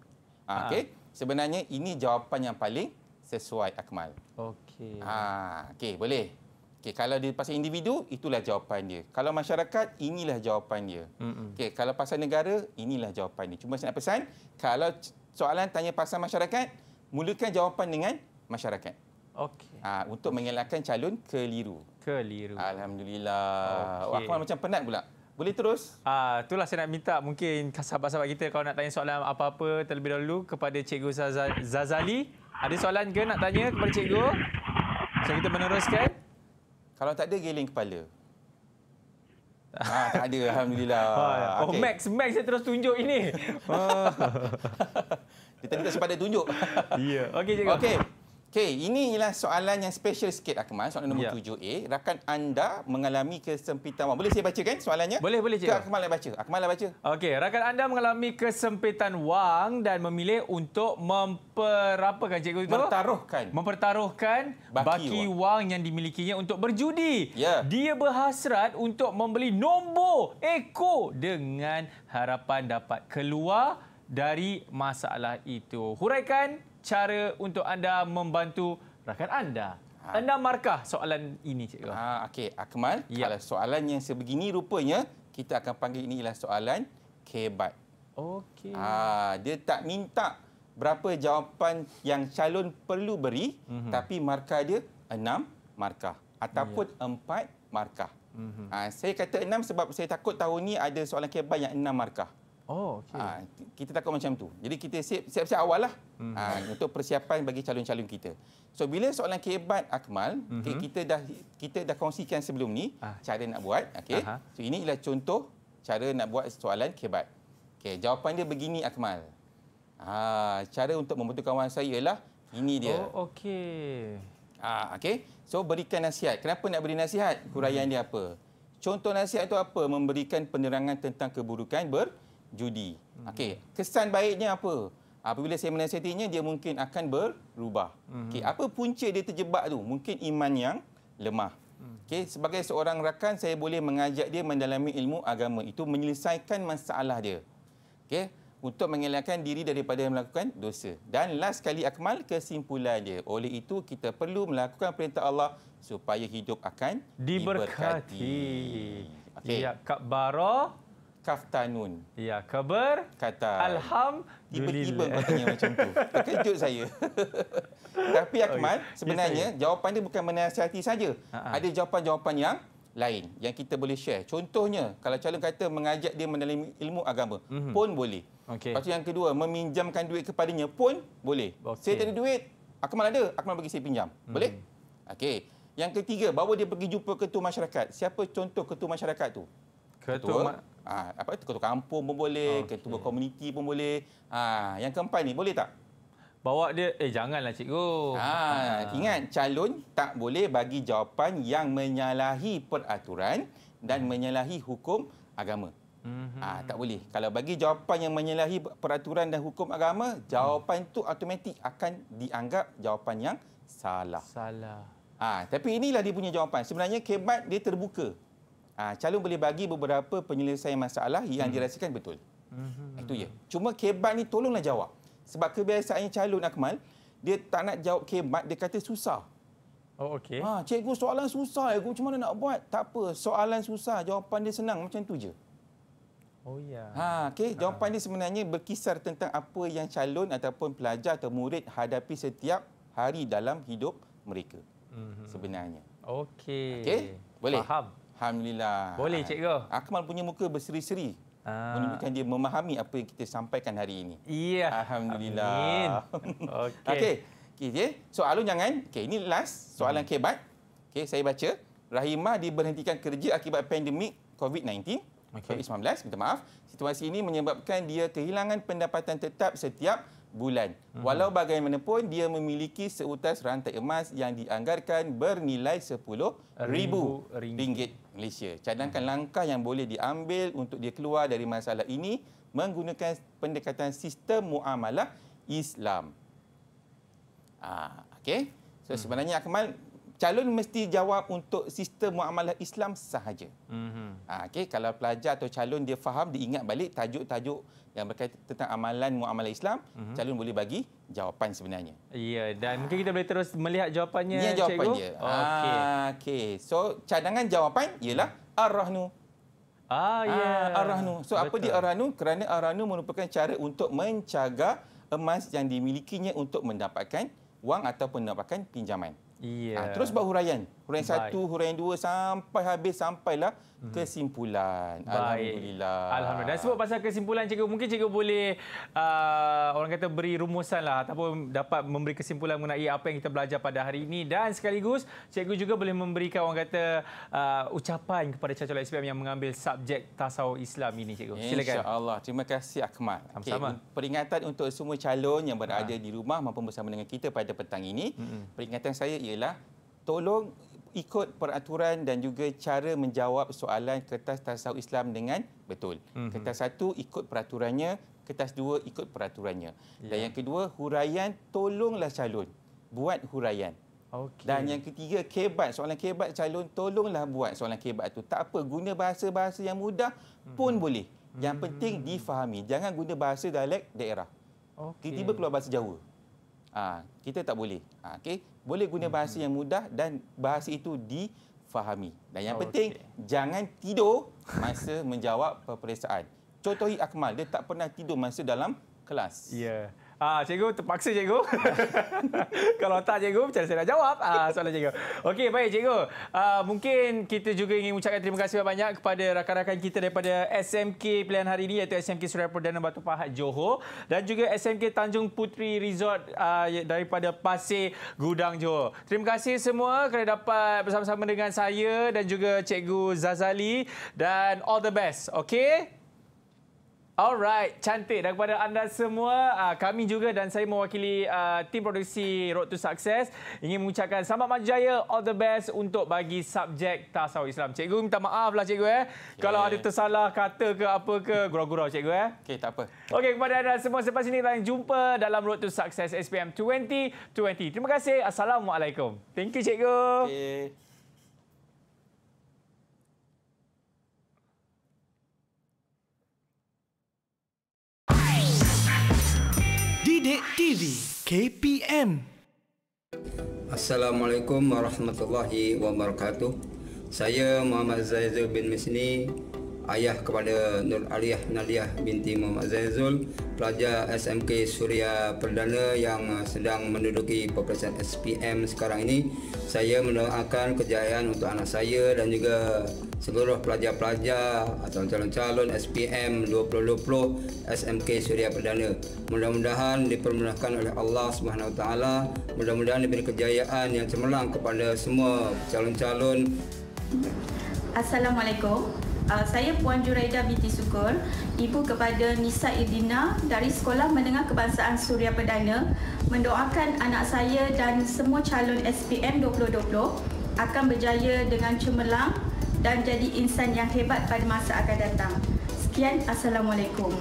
Ah, uh, Okey. Uh. Sebenarnya ini jawapan yang paling sesuai Akmal. Okey. Okey. Ha, okey, boleh. Okey, kalau di pasal individu, itulah jawapan dia. Kalau masyarakat, inilah jawapan dia. Okey, kalau pasal negara, inilah jawapan dia. Cuma saya nak pesan, kalau soalan tanya pasal masyarakat, mulakan jawapan dengan masyarakat. Okey. Ha, untuk mengelakkan calon keliru. Keliru. Alhamdulillah. Okay. Oh, aku macam penat pula. Boleh terus? Ah, itulah saya nak minta mungkin sahabat-sahabat kita kalau nak tanya soalan apa-apa terlebih dahulu kepada Cikgu Zazali. Ada soalan ke nak tanya kepada cikgu? So kita meneruskan. Kalau tak ada geling kepala. Ah, tak ada alhamdulillah. [LAUGHS] Ah, ya. Oh, okay. oh Max, Max saya terus tunjuk ini. Oh. [LAUGHS] dia tadi sempat dia tunjuk. [LAUGHS] Ya. Yeah. Okey cikgu. Okey. Okey, ialah soalan yang special sikit Akmal, soalan nombor ya. 7A. Rakan anda mengalami kesempitan wang. Boleh saya baca kan soalannya? Boleh, boleh. Cik. Akmal yang baca. Akmal yang baca. Okey, rakan anda mengalami kesempitan wang dan memilih untuk memper apa kan, cikgu itu? Mempertaruhkan. Mempertaruhkan baki, baki wang. wang yang dimilikinya untuk berjudi. Ya. Dia berhasrat untuk membeli nombor Eko dengan harapan dapat keluar dari masalah itu. Huraikan cara untuk anda membantu rakan anda. Ha. Anda markah soalan ini, Cikgu. Ha, Okey, Akmal. Ya. Kalau soalan yang sebegini rupanya, kita akan panggil ini ialah soalan kebat. Okey. Ha, dia tak minta berapa jawapan yang calon perlu beri, mm -hmm. tapi markah dia enam markah ataupun ya. empat markah. Mm -hmm. ha, saya kata enam sebab saya takut tahun ini ada soalan kebat yang enam markah. Oh, okay. Ha, kita takut macam tu. Jadi kita siap-siap awal lah hmm. ha, untuk persiapan bagi calon-calon kita. So bila soalan kebat Akmal, hmm. okay, kita dah kita dah kongsikan sebelum ni ah. cara nak buat. Okay. Aha. So ini ialah contoh cara nak buat soalan kebat. Okay, jawapan dia begini Akmal. Ha, cara untuk membentuk kawan saya ialah ini dia. Oh, okay. Ha, okay. So berikan nasihat. Kenapa nak beri nasihat? Huraian hmm. dia apa? Contoh nasihat itu apa? Memberikan penerangan tentang keburukan ber judi. Hmm. Okey, kesan baiknya apa? Apabila saya menasihatinya, dia mungkin akan berubah. Hmm. Okey, apa punca dia terjebak tu? Mungkin iman yang lemah. Hmm. Okey, sebagai seorang rakan saya boleh mengajak dia mendalami ilmu agama itu menyelesaikan masalah dia. Okey, untuk mengelakkan diri daripada melakukan dosa. Dan last sekali akmal kesimpulan dia. Oleh itu kita perlu melakukan perintah Allah supaya hidup akan diberkati. diberkati. Okay. Ya, kabaroh kaftanun. Ya, kabar, kata alhamdulillah. Tiba-tiba katanya macam tu. Terkejut saya. [LAUGHS] Tapi oh, Akmal, okay. Ya, ya, sebenarnya yes, jawapan dia bukan menasihati saja. Uh-huh. Ada jawapan-jawapan yang lain yang kita boleh share. Contohnya, kalau calon kata mengajak dia mendalami ilmu agama mm-hmm. pun boleh. Okey. Pasal yang kedua, meminjamkan duit kepadanya pun boleh. Okay. Saya tak ada duit, Akmal ada, Akmal bagi saya pinjam. mm Boleh? Okey. Yang ketiga, bawa dia pergi jumpa ketua masyarakat. Siapa contoh ketua masyarakat tu? Ketua, ketua. Ha, apa itu ketua kampung pun boleh, okay. Ah, ketua komuniti pun boleh. Ha, yang keempat ni boleh tak? Bawa dia, eh janganlah cikgu. Ha, ha. Ingat, calon tak boleh bagi jawapan yang menyalahi peraturan dan hmm. menyalahi hukum agama. Hmm. Ha, tak boleh. Kalau bagi jawapan yang menyalahi peraturan dan hukum agama, hmm. jawapan itu hmm. automatik akan dianggap jawapan yang salah. Salah. Ah, ha, tapi inilah dia punya jawapan. Sebenarnya kebat dia terbuka. Uh, calon boleh bagi beberapa penyelesaian masalah yang hmm. dirasakan betul. Hmm. Itu ya. Cuma kebat ni tolonglah jawab. Sebab kebiasaannya calon Akmal, dia tak nak jawab kebat, dia kata susah. Oh, okey. Ha, cikgu soalan susah, aku macam mana nak buat? Tak apa, soalan susah, jawapan dia senang macam tu je. Oh ya. Yeah. Ha, okey, jawapan ha. dia sebenarnya berkisar tentang apa yang calon ataupun pelajar atau murid hadapi setiap hari dalam hidup mereka. Hmm. Sebenarnya. Okey. Okey. Boleh. Faham. Alhamdulillah. Boleh cikgu. Akmal punya muka berseri-seri. Ah. Menunjukkan dia memahami apa yang kita sampaikan hari ini. Iya. Alhamdulillah. Amin. [LAUGHS] Okey. Okey. Okay, okay. Soalan jangan. Okey, ini last soalan hmm. kebat. Okey, saya baca. Rahimah diberhentikan kerja akibat pandemik COVID-19. Okay. COVID-19, minta maaf. Situasi ini menyebabkan dia kehilangan pendapatan tetap setiap bulan. Hmm. Walau bagaimanapun, dia memiliki seutas rantai emas yang dianggarkan bernilai RM10,000. ringgit. Malaysia. Cadangkan langkah yang boleh diambil untuk dia keluar dari masalah ini menggunakan pendekatan sistem muamalah Islam. Ah, okay. So hmm. sebenarnya Akmal calon mesti jawab untuk sistem muamalah Islam sahaja. Mm-hmm. Ha, okay, kalau pelajar atau calon dia faham, dia ingat balik tajuk-tajuk yang berkaitan tentang amalan muamalah Islam, mm-hmm. calon boleh bagi jawapan sebenarnya. Ya, dan ha. mungkin kita boleh terus melihat jawapannya, Ini ya, jawapan Cikgu. Ini jawapan dia. Ha, okay. So, cadangan jawapan ialah Ar-Rahnu. Ah, ah ya. Yeah. Ha, Ar-Rahnu. So, Betul. apa di Ar-Rahnu? Kerana Ar-Rahnu merupakan cara untuk mencagar emas yang dimilikinya untuk mendapatkan wang ataupun mendapatkan pinjaman. Yeah. Ha, terus buat huraian. Huraian Baik. satu, huraian dua, sampai habis, sampailah Mhm. kesimpulan. Baik. Alhamdulillah. Alhamdulillah. Dan sebut pasal kesimpulan cikgu, mungkin cikgu boleh uh, orang kata beri rumusan lah ataupun dapat memberi kesimpulan mengenai apa yang kita belajar pada hari ini dan sekaligus cikgu juga boleh memberikan orang kata uh, ucapan kepada calon SPM yang mengambil subjek tasawuf Islam ini cikgu. Silakan. InsyaAllah. Terima kasih Akmal. Sama-sama. Okay. Peringatan untuk semua calon yang berada ha. di rumah maupun bersama dengan kita pada petang ini. -hmm. Peringatan saya ialah tolong ikut peraturan dan juga cara menjawab soalan kertas tasawuf Islam dengan betul. Mm-hmm. Kertas satu ikut peraturannya, kertas dua ikut peraturannya. Yeah. Dan ya. yang kedua, huraian tolonglah calon buat huraian. Okay. Dan yang ketiga, kebat. Soalan kebat calon, tolonglah buat soalan kebat itu. Tak apa, guna bahasa-bahasa yang mudah pun mm-hmm. boleh. Yang mm-hmm. penting mhm. difahami. Jangan guna bahasa dialek daerah. Okay. Tiba-tiba keluar bahasa Jawa. Aa, ah, kita tak boleh. Aa, ah, okay? Boleh guna hmm, bahasa hmm. yang mudah dan bahasa itu difahami. Dan yang oh, penting, okay. jangan tidur masa [LAUGHS] menjawab peperiksaan. Contohi Akmal, dia tak pernah tidur masa dalam kelas. Ya. Yeah. Ah, ha, cikgu terpaksa cikgu. [LAUGHS] Kalau tak cikgu, macam saya nak jawab ha, soalan cikgu. Okey, baik cikgu. ha, mungkin kita juga ingin mengucapkan terima kasih banyak kepada rakan-rakan kita daripada SMK pilihan hari ini iaitu SMK Suria Perdana Batu Pahat Johor dan juga SMK Tanjung Putri Resort ah, daripada Pasir Gudang Johor. Terima kasih semua kerana dapat bersama-sama dengan saya dan juga cikgu Zazali dan all the best. Okey? Alright, cantik. Dan kepada anda semua, ah, kami juga dan saya mewakili ah, tim produksi Road to Success ingin mengucapkan selamat maju jaya, all the best untuk bagi subjek Tasawuf Islam. Cikgu minta maaf lah cikgu eh. Kalau ada tersalah kata ke apa ke, gurau-gurau cikgu eh. Okey, tak apa. Okey, kepada anda semua, selepas ini kita jumpa dalam Road to Success SPM 2020. Terima kasih. Assalamualaikum. Thank you cikgu. Okay. Sidik TV KPM Assalamualaikum warahmatullahi wabarakatuh. Saya Muhammad Zaidul bin Misni ayah kepada Nur Aliyah Naliah binti Muhammad Zainzul pelajar SMK Surya Perdana yang uh, sedang menduduki peperiksaan SPM sekarang ini saya mendoakan kejayaan untuk anak saya dan juga seluruh pelajar-pelajar atau calon-calon SPM 2020 SMK Surya Perdana mudah-mudahan dipermudahkan oleh Allah Subhanahu taala mudah-mudahan diberi kejayaan yang cemerlang kepada semua calon-calon Assalamualaikum Uh, saya Puan Juraida binti Sukul, ibu kepada Nisa Idina dari Sekolah Menengah Kebangsaan Suria Perdana mendoakan anak saya dan semua calon SPM 2020 akan berjaya dengan cemerlang dan jadi insan yang hebat pada masa akan datang. Sekian, Assalamualaikum.